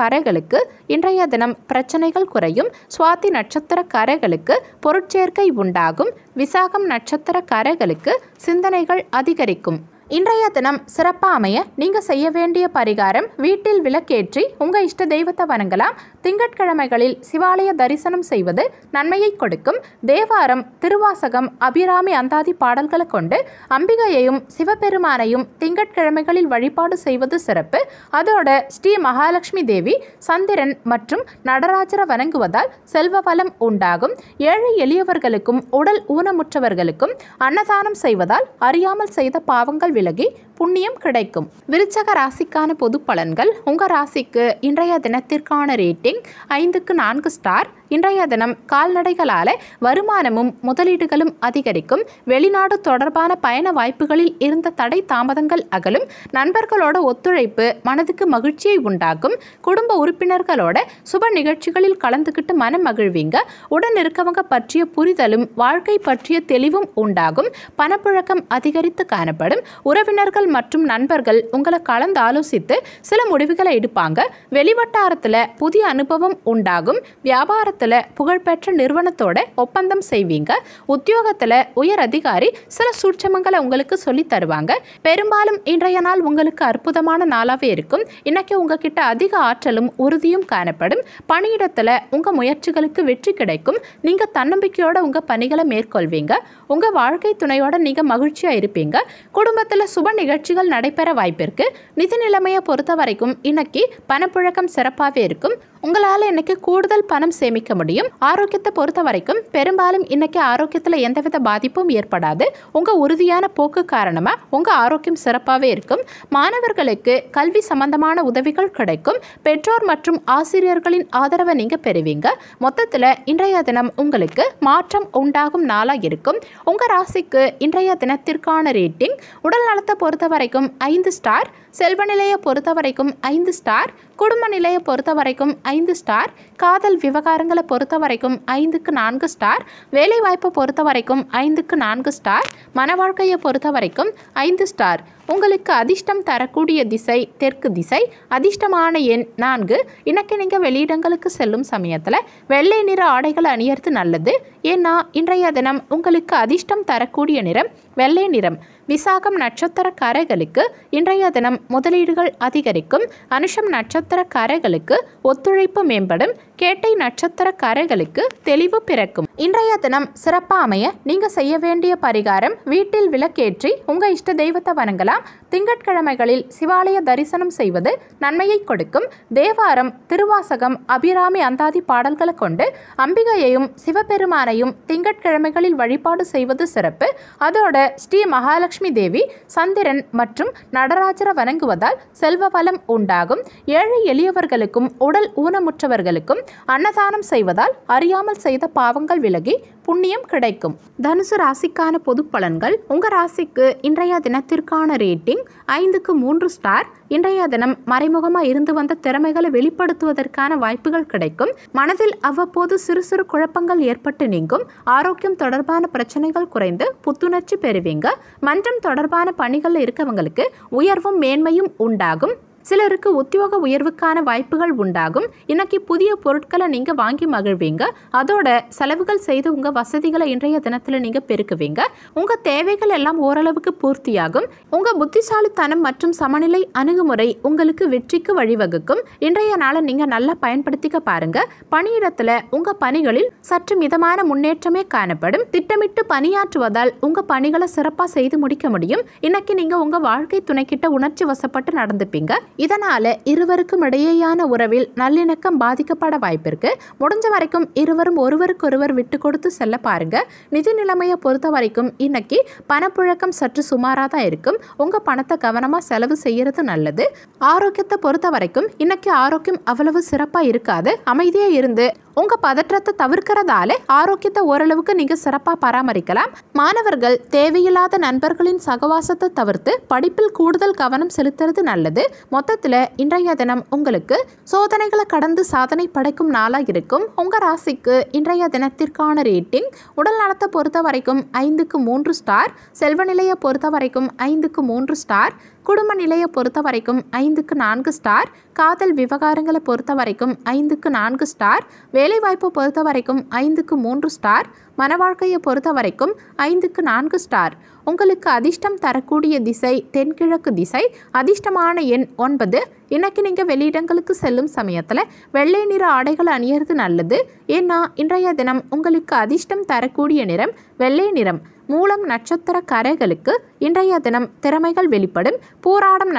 கரைகளுக்கு இன்றைய தினம் பிரச்சனைகள் குறையும் சுவாதி நட்சத்திர கரைகளுக்கு பொருட்சேர்க்கை உண்டாகும் விசாகம் நட்சத்திர கரைகளுக்கு சிந்தனைகள் அதிகரிக்கும் இன்றைய தினம் சிறப்பாக அமைய நீங்கள் செய்ய வேண்டிய பரிகாரம் வீட்டில் விளக்கேற்றி உங்கள் இஷ்ட தெய்வத்தை வணங்கலாம் திங்கட்கிழமைகளில் சிவாலய தரிசனம் செய்வது நன்மையை கொடுக்கும் தேவாரம் திருவாசகம் அபிராமி அந்தாதி பாடல்களை கொண்டு அம்பிகையையும் சிவபெருமானையும் திங்கட்கிழமைகளில் வழிபாடு செய்வது சிறப்பு அதோட ஸ்ரீ மகாலட்சுமி தேவி சந்திரன் மற்றும் நடராஜரை வணங்குவதால் செல்வ வளம் உண்டாகும் ஏழை எளியவர்களுக்கும் உடல் ஊனமுற்றவர்களுக்கும் அன்னதானம் செய்வதால் அறியாமல் செய்த பாவங்கள் वे लगे புண்ணியம் கிடைக்கும் விருச்சக ராசிக்கான பொது பலன்கள் உங்கள் ராசிக்கு இன்றைய தினத்திற்கான ரேட்டிங் ஐந்துக்கு நான்கு ஸ்டார் இன்றைய தினம் கால்நடைகளால் வருமானமும் முதலீடுகளும் அதிகரிக்கும் வெளிநாடு தொடர்பான பயண வாய்ப்புகளில் இருந்த தடை தாமதங்கள் அகலும் நண்பர்களோட ஒத்துழைப்பு மனதுக்கு மகிழ்ச்சியை உண்டாக்கும் குடும்ப உறுப்பினர்களோட சுப நிகழ்ச்சிகளில் கலந்துக்கிட்டு மனம் மகிழ்வீங்க உடன் இருக்கவங்க பற்றிய புரிதலும் வாழ்க்கை பற்றிய தெளிவும் உண்டாகும் பணப்புழக்கம் அதிகரித்து காணப்படும் உறவினர்கள் உறவினர்கள் மற்றும் நண்பர்கள் உங்களை கலந்து ஆலோசித்து சில முடிவுகளை எடுப்பாங்க வெளிவட்டாரத்தில் புதிய அனுபவம் உண்டாகும் வியாபாரத்தில் புகழ்பெற்ற நிறுவனத்தோட ஒப்பந்தம் செய்வீங்க உத்தியோகத்தில் உயர் அதிகாரி சில சூட்சமங்களை உங்களுக்கு சொல்லி தருவாங்க பெரும்பாலும் இன்றைய நாள் உங்களுக்கு அற்புதமான நாளாகவே இருக்கும் இன்னைக்கு உங்ககிட்ட அதிக ஆற்றலும் உறுதியும் காணப்படும் பணியிடத்தில் உங்கள் முயற்சிகளுக்கு வெற்றி கிடைக்கும் நீங்கள் தன்னம்பிக்கையோட உங்கள் பணிகளை மேற்கொள்வீங்க உங்கள் வாழ்க்கை துணையோட நீங்கள் மகிழ்ச்சியாக இருப்பீங்க குடும்பத்தில் சுப நிகழ்ச்சி நிகழ்ச்சிகள் நடைபெற வாய்ப்பிற்கு நிதி நிலைமையை பொறுத்த வரைக்கும் இன்னைக்கு பணப்புழக்கம் சிறப்பாகவே இருக்கும் உங்களால் இன்னைக்கு கூடுதல் பணம் சேமிக்க முடியும் ஆரோக்கியத்தை பொறுத்த வரைக்கும் பெரும்பாலும் இன்னைக்கு ஆரோக்கியத்தில் எந்தவித பாதிப்பும் ஏற்படாது உங்கள் உறுதியான போக்கு காரணமாக உங்கள் ஆரோக்கியம் சிறப்பாகவே இருக்கும் மாணவர்களுக்கு கல்வி சம்பந்தமான உதவிகள் கிடைக்கும் பெற்றோர் மற்றும் ஆசிரியர்களின் ஆதரவை நீங்கள் பெறுவீங்க மொத்தத்தில் இன்றைய தினம் உங்களுக்கு மாற்றம் உண்டாகும் நாளாக இருக்கும் உங்கள் ராசிக்கு இன்றைய தினத்திற்கான ரேட்டிங் உடல் நலத்தை பொறுத்த வரைக்கும் ஐந்து ஸ்டார் செல்வ நிலையை பொறுத்த வரைக்கும் ஐந்து ஸ்டார் குடும்ப நிலையை பொறுத்த வரைக்கும் ஐந்து ஸ்டார் காதல் விவகாரங்களை பொறுத்த வரைக்கும் ஐந்துக்கு நான்கு ஸ்டார் வேலைவாய்ப்பை பொறுத்த வரைக்கும் ஐந்துக்கு நான்கு ஸ்டார் மன வாழ்க்கையை பொறுத்த வரைக்கும் ஐந்து ஸ்டார் உங்களுக்கு அதிர்ஷ்டம் தரக்கூடிய திசை தெற்கு திசை அதிர்ஷ்டமான எண் நான்கு இன்னைக்கு நீங்கள் வெளியிடங்களுக்கு செல்லும் சமயத்தில் வெள்ளை நிற ஆடைகள் அணியறது நல்லது ஏன்னா இன்றைய தினம் உங்களுக்கு அதிர்ஷ்டம் தரக்கூடிய நிறம் வெள்ளை நிறம் விசாகம் நட்சத்திரக்காரர்களுக்கு இன்றைய தினம் முதலீடுகள் அதிகரிக்கும் அனுஷம் நட்சத்திரக்காரர்களுக்கு ஒத்துழைப்பு மேம்படும் கேட்டை நட்சத்திரக்காரர்களுக்கு தெளிவு பிறக்கும் இன்றைய தினம் சிறப்பாக அமைய நீங்கள் செய்ய வேண்டிய பரிகாரம் வீட்டில் விளக்கேற்றி உங்கள் இஷ்ட தெய்வத்தை வணங்கலாம் திங்கட்கிழமைகளில் சிவாலய தரிசனம் செய்வது நன்மையை கொடுக்கும் தேவாரம் திருவாசகம் அபிராமி அந்தாதி பாடல்களை கொண்டு அம்பிகையையும் சிவபெருமானையும் திங்கட்கிழமைகளில் வழிபாடு செய்வது சிறப்பு அதோட ஸ்ரீ மகாலட்சுமி தேவி சந்திரன் மற்றும் நடராஜரை வணங்குவதால் செல்வ வளம் உண்டாகும் ஏழை எளியவர்களுக்கும் உடல் ஊனமுற்றவர்களுக்கும் அன்னதானம் செய்வதால் அறியாமல் செய்த பாவங்கள் விலகி புண்ணியம் கிடைக்கும் தனுசு ராசிக்கான பொது பலன்கள் உங்கள் ராசிக்கு இன்றைய தினத்திற்கான ரேட்டிங் ஐந்துக்கு மூன்று ஸ்டார் இன்றைய தினம் மறைமுகமாக இருந்து வந்த திறமைகளை வெளிப்படுத்துவதற்கான வாய்ப்புகள் கிடைக்கும் மனதில் அவ்வப்போது சிறு சிறு குழப்பங்கள் ஏற்பட்டு நீங்கும் ஆரோக்கியம் தொடர்பான பிரச்சனைகள் குறைந்து புத்துணர்ச்சி பெறுவீங்க மன்றம் தொடர்பான பணிகளில் இருக்கவங்களுக்கு உயர்வும் மேன்மையும் உண்டாகும் சிலருக்கு உத்தியோக உயர்வுக்கான வாய்ப்புகள் உண்டாகும் இன்னைக்கு புதிய பொருட்களை நீங்கள் வாங்கி மகிழ்வீங்க அதோட செலவுகள் செய்து உங்கள் வசதிகளை இன்றைய தினத்தில் நீங்கள் பெருக்குவீங்க உங்கள் தேவைகள் எல்லாம் ஓரளவுக்கு பூர்த்தியாகும் உங்கள் புத்திசாலித்தனம் மற்றும் சமநிலை அணுகுமுறை உங்களுக்கு வெற்றிக்கு வழிவகுக்கும் இன்றைய நாளை நீங்கள் நல்லா பயன்படுத்திக்க பாருங்க பணியிடத்தில் உங்கள் பணிகளில் சற்று மிதமான முன்னேற்றமே காணப்படும் திட்டமிட்டு பணியாற்றுவதால் உங்கள் பணிகளை சிறப்பாக செய்து முடிக்க முடியும் இன்னைக்கு நீங்கள் உங்கள் வாழ்க்கை துணைக்கிட்ட உணர்ச்சி வசப்பட்டு நடந்துப்பீங்க இதனால் இருவருக்கும் இடையேயான உறவில் நல்லிணக்கம் பாதிக்கப்பட வாய்ப்பிருக்கு முடிஞ்ச வரைக்கும் இருவரும் ஒருவருக்கொருவர் விட்டு கொடுத்து செல்ல பாருங்க நிதி நிலைமையை பொறுத்த வரைக்கும் இன்னைக்கு பணப்புழக்கம் சற்று சுமாராக தான் இருக்கும் உங்கள் பணத்தை கவனமாக செலவு செய்கிறது நல்லது ஆரோக்கியத்தை பொறுத்த வரைக்கும் இன்னைக்கு ஆரோக்கியம் அவ்வளவு சிறப்பாக இருக்காது அமைதியாக இருந்து உங்கள் பதற்றத்தை தவிர்க்கிறதால ஆரோக்கியத்தை ஓரளவுக்கு நீங்கள் சிறப்பாக பராமரிக்கலாம் மாணவர்கள் தேவையில்லாத நண்பர்களின் சகவாசத்தை தவிர்த்து படிப்பில் கூடுதல் கவனம் செலுத்துறது நல்லது மொத்த மொத்தத்தில் இன்றைய தினம் உங்களுக்கு சோதனைகளை கடந்து சாதனை படைக்கும் நாளாக இருக்கும் உங்கள் ராசிக்கு இன்றைய தினத்திற்கான ரேட்டிங் உடல் நலத்தை பொறுத்த வரைக்கும் ஐந்துக்கு மூன்று ஸ்டார் செல்வநிலையை பொறுத்த வரைக்கும் ஐந்துக்கு மூன்று ஸ்டார் குடும்ப நிலையை பொறுத்த வரைக்கும் ஐந்துக்கு நான்கு ஸ்டார் காதல் விவகாரங்களை பொறுத்த வரைக்கும் ஐந்துக்கு நான்கு ஸ்டார் வேலைவாய்ப்பை பொறுத்த வரைக்கும் ஐந்துக்கு மூன்று ஸ்டார் மன வாழ்க்கையை பொறுத்த வரைக்கும் ஐந்துக்கு நான்கு ஸ்டார் உங்களுக்கு அதிர்ஷ்டம் தரக்கூடிய திசை தென்கிழக்கு திசை அதிர்ஷ்டமான எண் ஒன்பது இன்னைக்கு நீங்கள் வெளியிடங்களுக்கு செல்லும் சமயத்தில் வெள்ளை நிற ஆடைகள் அணியிறது நல்லது ஏன்னா இன்றைய தினம் உங்களுக்கு அதிர்ஷ்டம் தரக்கூடிய நிறம் வெள்ளை நிறம் மூலம் நட்சத்திர கரைகளுக்கு இன்றைய தினம் திறமைகள் வெளிப்படும் பூராடம்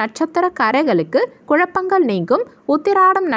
கரைகளுக்கு குழப்பங்கள் நீங்கும் உத்திராடம்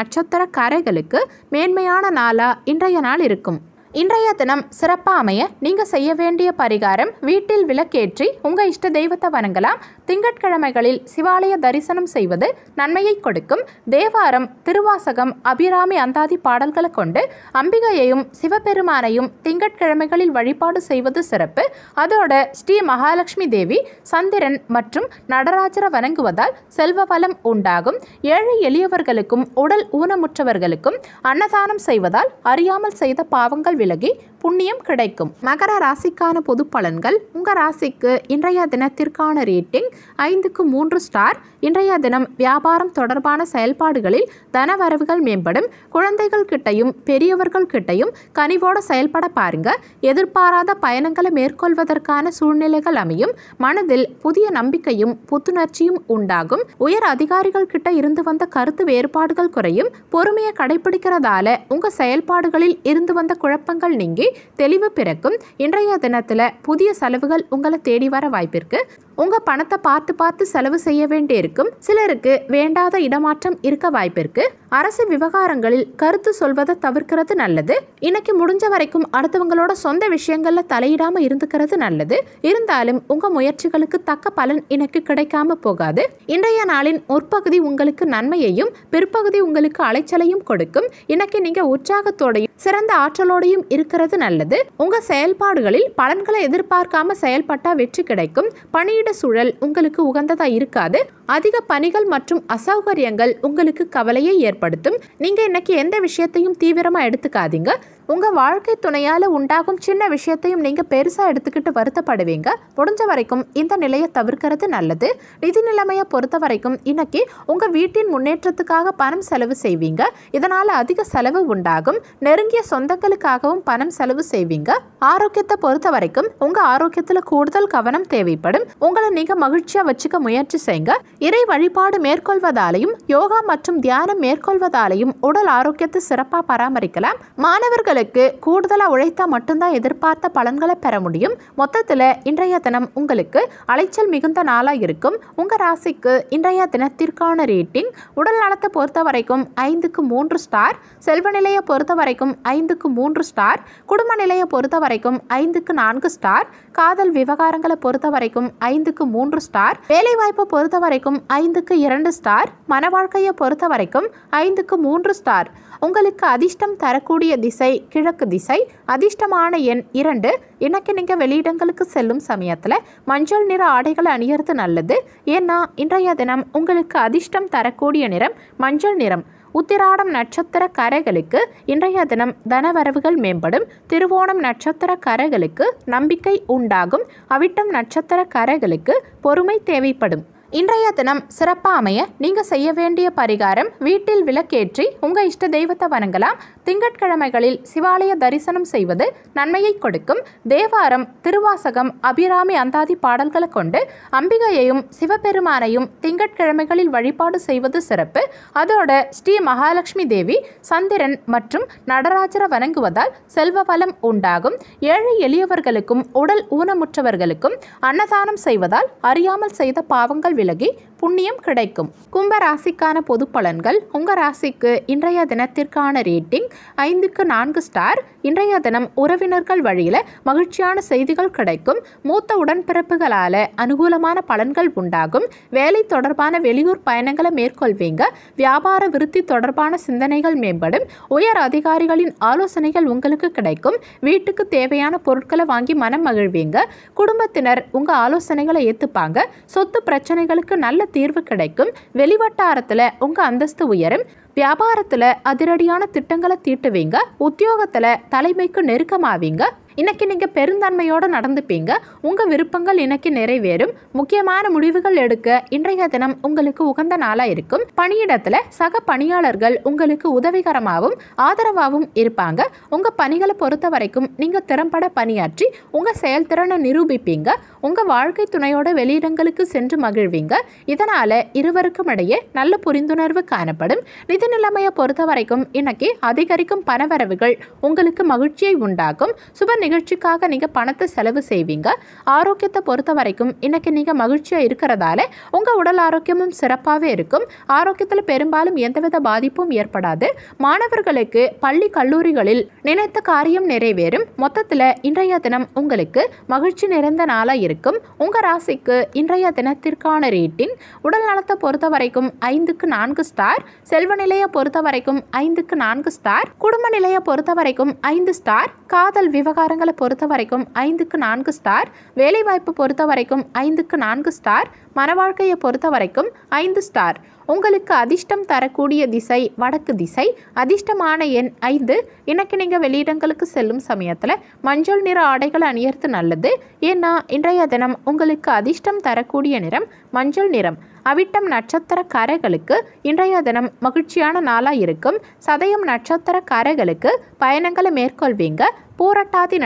கரைகளுக்கு மேன்மையான நாளா இன்றைய நாள் இருக்கும் இன்றைய தினம் சிறப்பாக அமைய நீங்கள் செய்ய வேண்டிய பரிகாரம் வீட்டில் விளக்கேற்றி உங்கள் இஷ்ட தெய்வத்தை வணங்கலாம் திங்கட்கிழமைகளில் சிவாலய தரிசனம் செய்வது நன்மையை கொடுக்கும் தேவாரம் திருவாசகம் அபிராமி அந்தாதி பாடல்களை கொண்டு அம்பிகையையும் சிவபெருமானையும் திங்கட்கிழமைகளில் வழிபாடு செய்வது சிறப்பு அதோட ஸ்ரீ மகாலட்சுமி தேவி சந்திரன் மற்றும் நடராஜரை வணங்குவதால் செல்வ வளம் உண்டாகும் ஏழை எளியவர்களுக்கும் உடல் ஊனமுற்றவர்களுக்கும் அன்னதானம் செய்வதால் அறியாமல் செய்த பாவங்கள் वे लगे புண்ணியம் கிடைக்கும் மகர ராசிக்கான பொது பலன்கள் உங்கள் ராசிக்கு இன்றைய தினத்திற்கான ரேட்டிங் ஐந்துக்கு மூன்று ஸ்டார் இன்றைய தினம் வியாபாரம் தொடர்பான செயல்பாடுகளில் தனவரவுகள் மேம்படும் குழந்தைகள் கிட்டையும் பெரியவர்கள் கிட்டையும் கனிவோடு செயல்பட பாருங்க எதிர்பாராத பயணங்களை மேற்கொள்வதற்கான சூழ்நிலைகள் அமையும் மனதில் புதிய நம்பிக்கையும் புத்துணர்ச்சியும் உண்டாகும் உயர் அதிகாரிகள் கிட்ட இருந்து வந்த கருத்து வேறுபாடுகள் குறையும் பொறுமையை கடைபிடிக்கிறதால உங்க செயல்பாடுகளில் இருந்து வந்த குழப்பங்கள் நீங்கி தெளிவு பிறக்கும் இன்றைய தினத்தில் புதிய செலவுகள் உங்களை தேடி வர வாய்ப்பிற்கு உங்கள் பணத்தை பார்த்து பார்த்து செலவு செய்ய வேண்டியிருக்கும் சிலருக்கு வேண்டாத இடமாற்றம் இருக்க வாய்ப்பிருக்கு அரசு விவகாரங்களில் கருத்து சொல்வதை தவிர்க்கிறது நல்லது இன்னைக்கு முடிஞ்ச வரைக்கும் அடுத்தவங்களோட சொந்த விஷயங்களில் தலையிடாமல் இருந்துக்கிறது நல்லது இருந்தாலும் உங்கள் முயற்சிகளுக்கு தக்க பலன் இன்னைக்கு கிடைக்காம போகாது இன்றைய நாளின் முற்பகுதி உங்களுக்கு நன்மையையும் பிற்பகுதி உங்களுக்கு அலைச்சலையும் கொடுக்கும் இன்னைக்கு நீங்கள் உற்சாகத்தோடையும் சிறந்த ஆற்றலோடையும் இருக்கிறது நல்லது உங்கள் செயல்பாடுகளில் பலன்களை எதிர்பார்க்காம செயல்பட்டால் வெற்றி கிடைக்கும் பணியிட சுழல் சூழல் உங்களுக்கு உகந்ததா இருக்காது அதிக பணிகள் மற்றும் அசௌகரியங்கள் உங்களுக்கு கவலையை ஏற்படுத்தும் நீங்க இன்னைக்கு எந்த விஷயத்தையும் தீவிரமா எடுத்துக்காதீங்க உங்கள் வாழ்க்கை துணையால் உண்டாகும் சின்ன விஷயத்தையும் நீங்கள் பெருசாக எடுத்துக்கிட்டு வருத்தப்படுவீங்க முடிஞ்ச வரைக்கும் இந்த நிலையை தவிர்க்கிறது நல்லது நிதி நிலைமையை பொறுத்த வரைக்கும் இன்னைக்கு உங்கள் வீட்டின் முன்னேற்றத்துக்காக பணம் செலவு செய்வீங்க இதனால் அதிக செலவு உண்டாகும் நெருங்கிய சொந்தங்களுக்காகவும் பணம் செலவு செய்வீங்க ஆரோக்கியத்தை பொறுத்த வரைக்கும் உங்கள் ஆரோக்கியத்தில் கூடுதல் கவனம் தேவைப்படும் உங்களை நீங்கள் மகிழ்ச்சியாக வச்சுக்க முயற்சி செய்யுங்க இறை வழிபாடு மேற்கொள்வதாலையும் யோகா மற்றும் தியானம் மேற்கொள்வதாலையும் உடல் ஆரோக்கியத்தை சிறப்பாக பராமரிக்கலாம் மாணவர்களுக்கு உங்களுக்கு கூடுதலாக உழைத்தால் மட்டும்தான் எதிர்பார்த்த பலன்களை பெற முடியும் மொத்தத்தில் இன்றைய தினம் உங்களுக்கு அலைச்சல் மிகுந்த நாளாக இருக்கும் உங்கள் ராசிக்கு இன்றைய தினத்திற்கான ரேட்டிங் உடல் நலத்தை பொறுத்த வரைக்கும் ஐந்துக்கு மூன்று ஸ்டார் செல்வ நிலையை பொறுத்த வரைக்கும் ஐந்துக்கு மூன்று ஸ்டார் குடும்ப நிலையை பொறுத்த வரைக்கும் ஐந்துக்கு நான்கு ஸ்டார் காதல் விவகாரங்களை பொறுத்த வரைக்கும் ஐந்துக்கு மூன்று ஸ்டார் வேலைவாய்ப்பை பொறுத்த வரைக்கும் ஐந்துக்கு இரண்டு ஸ்டார் மன வாழ்க்கையை பொறுத்த வரைக்கும் ஐந்துக்கு மூன்று ஸ்டார் உங்களுக்கு அதிர்ஷ்டம் தரக்கூடிய திசை கிழக்கு திசை அதிர்ஷ்டமான எண் இரண்டு இன்னைக்கு நீங்கள் வெளியிடங்களுக்கு செல்லும் சமயத்தில் மஞ்சள் நிற ஆடைகளை அணியறது நல்லது ஏன்னா இன்றைய தினம் உங்களுக்கு அதிர்ஷ்டம் தரக்கூடிய நிறம் மஞ்சள் நிறம் உத்திராடம் நட்சத்திர கரைகளுக்கு இன்றைய தினம் தனவரவுகள் மேம்படும் திருவோணம் நட்சத்திர கரைகளுக்கு நம்பிக்கை உண்டாகும் அவிட்டம் நட்சத்திர கரைகளுக்கு பொறுமை தேவைப்படும் இன்றைய தினம் சிறப்பாக அமைய நீங்கள் செய்ய வேண்டிய பரிகாரம் வீட்டில் விளக்கேற்றி உங்கள் இஷ்ட தெய்வத்தை வணங்கலாம் திங்கட்கிழமைகளில் சிவாலய தரிசனம் செய்வது நன்மையை கொடுக்கும் தேவாரம் திருவாசகம் அபிராமி அந்தாதி பாடல்களை கொண்டு அம்பிகையையும் சிவபெருமானையும் திங்கட்கிழமைகளில் வழிபாடு செய்வது சிறப்பு அதோட ஸ்ரீ மகாலட்சுமி தேவி சந்திரன் மற்றும் நடராஜரை வணங்குவதால் செல்வ வளம் உண்டாகும் ஏழை எளியவர்களுக்கும் உடல் ஊனமுற்றவர்களுக்கும் அன்னதானம் செய்வதால் அறியாமல் செய்த பாவங்கள் में लगे புண்ணியம் கிடைக்கும் கும்ப ராசிக்கான பொது பலன்கள் உங்கள் ராசிக்கு இன்றைய தினத்திற்கான ரேட்டிங் ஐந்துக்கு நான்கு ஸ்டார் இன்றைய தினம் உறவினர்கள் வழியில் மகிழ்ச்சியான செய்திகள் கிடைக்கும் மூத்த உடன்பிறப்புகளால் அனுகூலமான பலன்கள் உண்டாகும் வேலை தொடர்பான வெளியூர் பயணங்களை மேற்கொள்வீங்க வியாபார விருத்தி தொடர்பான சிந்தனைகள் மேம்படும் உயர் அதிகாரிகளின் ஆலோசனைகள் உங்களுக்கு கிடைக்கும் வீட்டுக்கு தேவையான பொருட்களை வாங்கி மனம் மகிழ்வீங்க குடும்பத்தினர் உங்கள் ஆலோசனைகளை ஏற்றுப்பாங்க சொத்து பிரச்சனைகளுக்கு நல்ல தீர்வு கிடைக்கும் வெளிவட்டாரத்தில் உங்கள் அந்தஸ்து உயரும் வியாபாரத்தில் அதிரடியான திட்டங்களை தீட்டுவீங்க உத்தியோகத்தில் தலைமைக்கு நெருக்கமாவீங்க இன்னைக்கு நீங்கள் பெருந்தன்மையோடு நடந்துப்பீங்க உங்கள் விருப்பங்கள் இன்னைக்கு நிறைவேறும் முக்கியமான முடிவுகள் எடுக்க இன்றைய தினம் உங்களுக்கு உகந்த நாளாக இருக்கும் பணியிடத்தில் சக பணியாளர்கள் உங்களுக்கு உதவிகரமாகவும் ஆதரவாகவும் இருப்பாங்க உங்கள் பணிகளை பொறுத்த வரைக்கும் நீங்கள் திறம்பட பணியாற்றி உங்கள் செயல்திறனை நிரூபிப்பீங்க உங்கள் வாழ்க்கை துணையோட வெளியிடங்களுக்கு சென்று மகிழ்வீங்க இதனால் இருவருக்கும் இடையே நல்ல புரிந்துணர்வு காணப்படும் நிதி நிலைமையை பொறுத்த வரைக்கும் இன்னைக்கு அதிகரிக்கும் பணவரவுகள் உங்களுக்கு மகிழ்ச்சியை உண்டாக்கும் சுப நிகழ்ச்சிக்காக நீங்கள் பணத்தை செலவு செய்வீங்க ஆரோக்கியத்தை பொறுத்த வரைக்கும் இன்னைக்கு நீங்கள் மகிழ்ச்சியாக இருக்கிறதால உங்கள் உடல் ஆரோக்கியமும் சிறப்பாகவே இருக்கும் ஆரோக்கியத்தில் பெரும்பாலும் எந்தவித பாதிப்பும் ஏற்படாது மாணவர்களுக்கு பள்ளி கல்லூரிகளில் நினைத்த காரியம் நிறைவேறும் மொத்தத்தில் இன்றைய தினம் உங்களுக்கு மகிழ்ச்சி நிறைந்த நாளாக இருக்கும் இருக்கும் உங்கள் ராசிக்கு இன்றைய தினத்திற்கான ரேட்டிங் உடல் நலத்தை பொறுத்த வரைக்கும் ஐந்துக்கு நான்கு ஸ்டார் செல்வ நிலையை பொறுத்த வரைக்கும் ஐந்துக்கு நான்கு ஸ்டார் குடும்ப நிலையை பொறுத்த வரைக்கும் ஐந்து ஸ்டார் காதல் விவகாரங்களை பொறுத்த வரைக்கும் ஐந்துக்கு நான்கு ஸ்டார் வேலைவாய்ப்பு பொறுத்த வரைக்கும் ஐந்துக்கு நான்கு ஸ்டார் மன வாழ்க்கையை பொறுத்த வரைக்கும் ஐந்து ஸ்டார் உங்களுக்கு அதிர்ஷ்டம் தரக்கூடிய திசை வடக்கு திசை அதிர்ஷ்டமான எண் ஐந்து இன்னைக்கு நீங்கள் வெளியிடங்களுக்கு செல்லும் சமயத்தில் மஞ்சள் நிற ஆடைகள் அணியறது நல்லது ஏன்னா இன்றைய தினம் உங்களுக்கு அதிர்ஷ்டம் தரக்கூடிய நிறம் மஞ்சள் நிறம் அவிட்டம் நட்சத்திர கரைகளுக்கு இன்றைய தினம் மகிழ்ச்சியான நாளாக இருக்கும் சதயம் நட்சத்திர கரைகளுக்கு பயணங்களை மேற்கொள்வீங்க பூரட்டாதி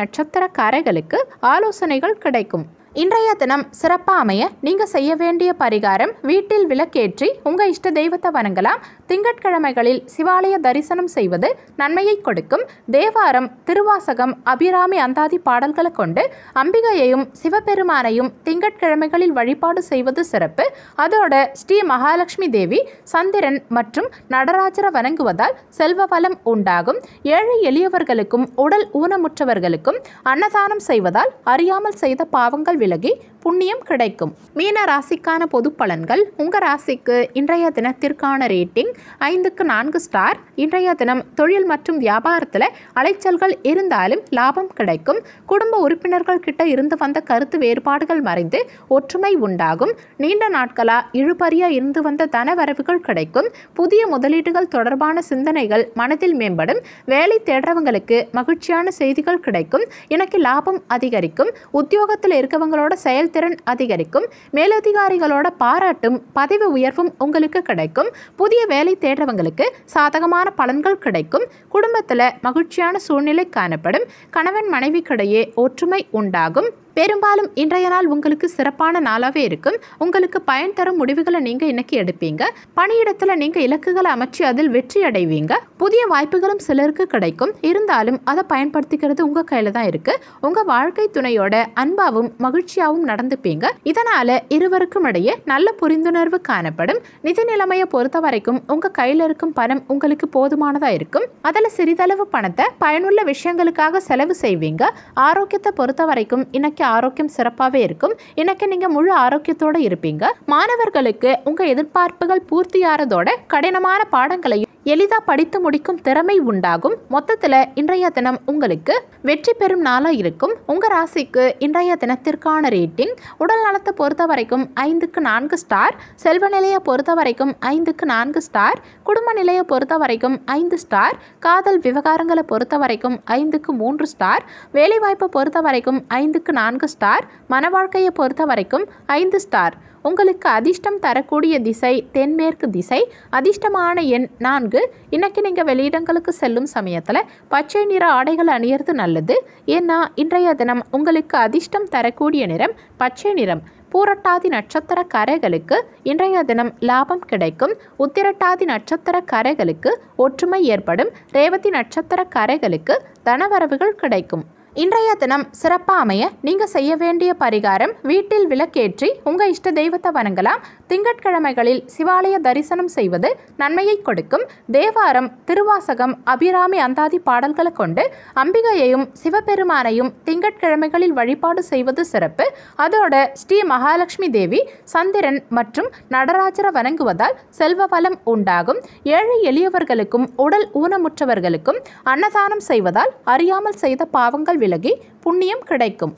கரைகளுக்கு ஆலோசனைகள் கிடைக்கும் இன்றைய தினம் சிறப்பாக அமைய நீங்கள் செய்ய வேண்டிய பரிகாரம் வீட்டில் விளக்கேற்றி உங்கள் இஷ்ட தெய்வத்தை வணங்கலாம் திங்கட்கிழமைகளில் சிவாலய தரிசனம் செய்வது நன்மையை கொடுக்கும் தேவாரம் திருவாசகம் அபிராமி அந்தாதி பாடல்களை கொண்டு அம்பிகையையும் சிவபெருமானையும் திங்கட்கிழமைகளில் வழிபாடு செய்வது சிறப்பு அதோட ஸ்ரீ மகாலட்சுமி தேவி சந்திரன் மற்றும் நடராஜரை வணங்குவதால் செல்வ வளம் உண்டாகும் ஏழை எளியவர்களுக்கும் உடல் ஊனமுற்றவர்களுக்கும் அன்னதானம் செய்வதால் அறியாமல் செய்த பாவங்கள் लगे புண்ணியம் கிடைக்கும் மீன ராசிக்கான பொது பலன்கள் உங்கள் ராசிக்கு இன்றைய தினத்திற்கான ரேட்டிங் ஐந்துக்கு நான்கு ஸ்டார் இன்றைய தினம் தொழில் மற்றும் வியாபாரத்தில் அலைச்சல்கள் இருந்தாலும் லாபம் கிடைக்கும் குடும்ப உறுப்பினர்கள் கிட்ட இருந்து வந்த கருத்து வேறுபாடுகள் மறைந்து ஒற்றுமை உண்டாகும் நீண்ட நாட்களாக இழுபறியா இருந்து வந்த தனவரவுகள் கிடைக்கும் புதிய முதலீடுகள் தொடர்பான சிந்தனைகள் மனதில் மேம்படும் வேலை தேடுறவங்களுக்கு மகிழ்ச்சியான செய்திகள் கிடைக்கும் எனக்கு லாபம் அதிகரிக்கும் உத்தியோகத்தில் இருக்கவங்களோட செயல் செயல்திறன் அதிகரிக்கும் மேலதிகாரிகளோட பாராட்டும் பதவி உயர்வும் உங்களுக்கு கிடைக்கும் புதிய வேலை தேடுறவங்களுக்கு சாதகமான பலன்கள் கிடைக்கும் குடும்பத்தில் மகிழ்ச்சியான சூழ்நிலை காணப்படும் கணவன் மனைவிக்கிடையே ஒற்றுமை உண்டாகும் பெரும்பாலும் இன்றைய நாள் உங்களுக்கு சிறப்பான நாளாகவே இருக்கும் உங்களுக்கு பயன் தரும் முடிவுகளை நீங்கள் இன்னைக்கு எடுப்பீங்க பணியிடத்தில் நீங்கள் இலக்குகளை அமைச்சு அதில் வெற்றி அடைவீங்க புதிய வாய்ப்புகளும் சிலருக்கு கிடைக்கும் இருந்தாலும் அதை பயன்படுத்திக்கிறது உங்கள் கையில் தான் இருக்குது உங்கள் வாழ்க்கை துணையோட அன்பாவும் மகிழ்ச்சியாகவும் நடந்துப்பீங்க இதனால் இருவருக்கும் இடையே நல்ல புரிந்துணர்வு காணப்படும் நிதி நிலைமையை பொறுத்த வரைக்கும் உங்கள் கையில் இருக்கும் பணம் உங்களுக்கு போதுமானதாக இருக்கும் அதில் சிறிதளவு பணத்தை பயனுள்ள விஷயங்களுக்காக செலவு செய்வீங்க ஆரோக்கியத்தை பொறுத்த வரைக்கும் இன்னைக்கு உங்களுக்கு ஆரோக்கியம் சிறப்பாகவே இருக்கும் எனக்கு நீங்கள் முழு ஆரோக்கியத்தோடு இருப்பீங்க மாணவர்களுக்கு உங்கள் எதிர்பார்ப்புகள் பூர்த்தியாகிறதோட கடினமான பாடங்களையும் எளிதாக படித்து முடிக்கும் திறமை உண்டாகும் மொத்தத்தில் இன்றைய தினம் உங்களுக்கு வெற்றி பெறும் நாளாக இருக்கும் உங்கள் ராசிக்கு இன்றைய தினத்திற்கான ரேட்டிங் உடல் நலத்தை பொறுத்த வரைக்கும் ஐந்துக்கு நான்கு ஸ்டார் செல்வ நிலையை பொறுத்த வரைக்கும் ஐந்துக்கு நான்கு ஸ்டார் குடும்ப நிலையை பொறுத்த வரைக்கும் ஐந்து ஸ்டார் காதல் விவகாரங்களை பொறுத்த வரைக்கும் ஐந்துக்கு மூன்று ஸ்டார் வேலைவாய்ப்பை பொறுத்த வரைக்கும் ஐந்துக்கு நான்கு ஸ்டார் மன வாழ்க்கையை பொறுத்த வரைக்கும் ஐந்து ஸ்டார் உங்களுக்கு அதிர்ஷ்டம் தரக்கூடிய திசை தென்மேற்கு திசை அதிர்ஷ்டமான எண் நான்கு இன்னைக்கு நீங்கள் வெளியிடங்களுக்கு செல்லும் சமயத்தில் பச்சை நிற ஆடைகள் அணியிறது நல்லது ஏன்னா இன்றைய தினம் உங்களுக்கு அதிர்ஷ்டம் தரக்கூடிய நிறம் பச்சை நிறம் பூரட்டாதி நட்சத்திர கரைகளுக்கு இன்றைய தினம் லாபம் கிடைக்கும் உத்திரட்டாதி நட்சத்திர கரைகளுக்கு ஒற்றுமை ஏற்படும் ரேவதி நட்சத்திர கரைகளுக்கு தனவரவுகள் கிடைக்கும் இன்றைய தினம் சிறப்பாக அமைய நீங்கள் செய்ய வேண்டிய பரிகாரம் வீட்டில் விளக்கேற்றி உங்கள் இஷ்ட தெய்வத்தை வணங்கலாம் திங்கட்கிழமைகளில் சிவாலய தரிசனம் செய்வது நன்மையை கொடுக்கும் தேவாரம் திருவாசகம் அபிராமி அந்தாதி பாடல்களை கொண்டு அம்பிகையையும் சிவபெருமானையும் திங்கட்கிழமைகளில் வழிபாடு செய்வது சிறப்பு அதோட ஸ்ரீ மகாலட்சுமி தேவி சந்திரன் மற்றும் நடராஜரை வணங்குவதால் செல்வ வளம் உண்டாகும் ஏழை எளியவர்களுக்கும் உடல் ஊனமுற்றவர்களுக்கும் அன்னதானம் செய்வதால் அறியாமல் செய்த பாவங்கள் விலகி புண்ணியம் கிடைக்கும்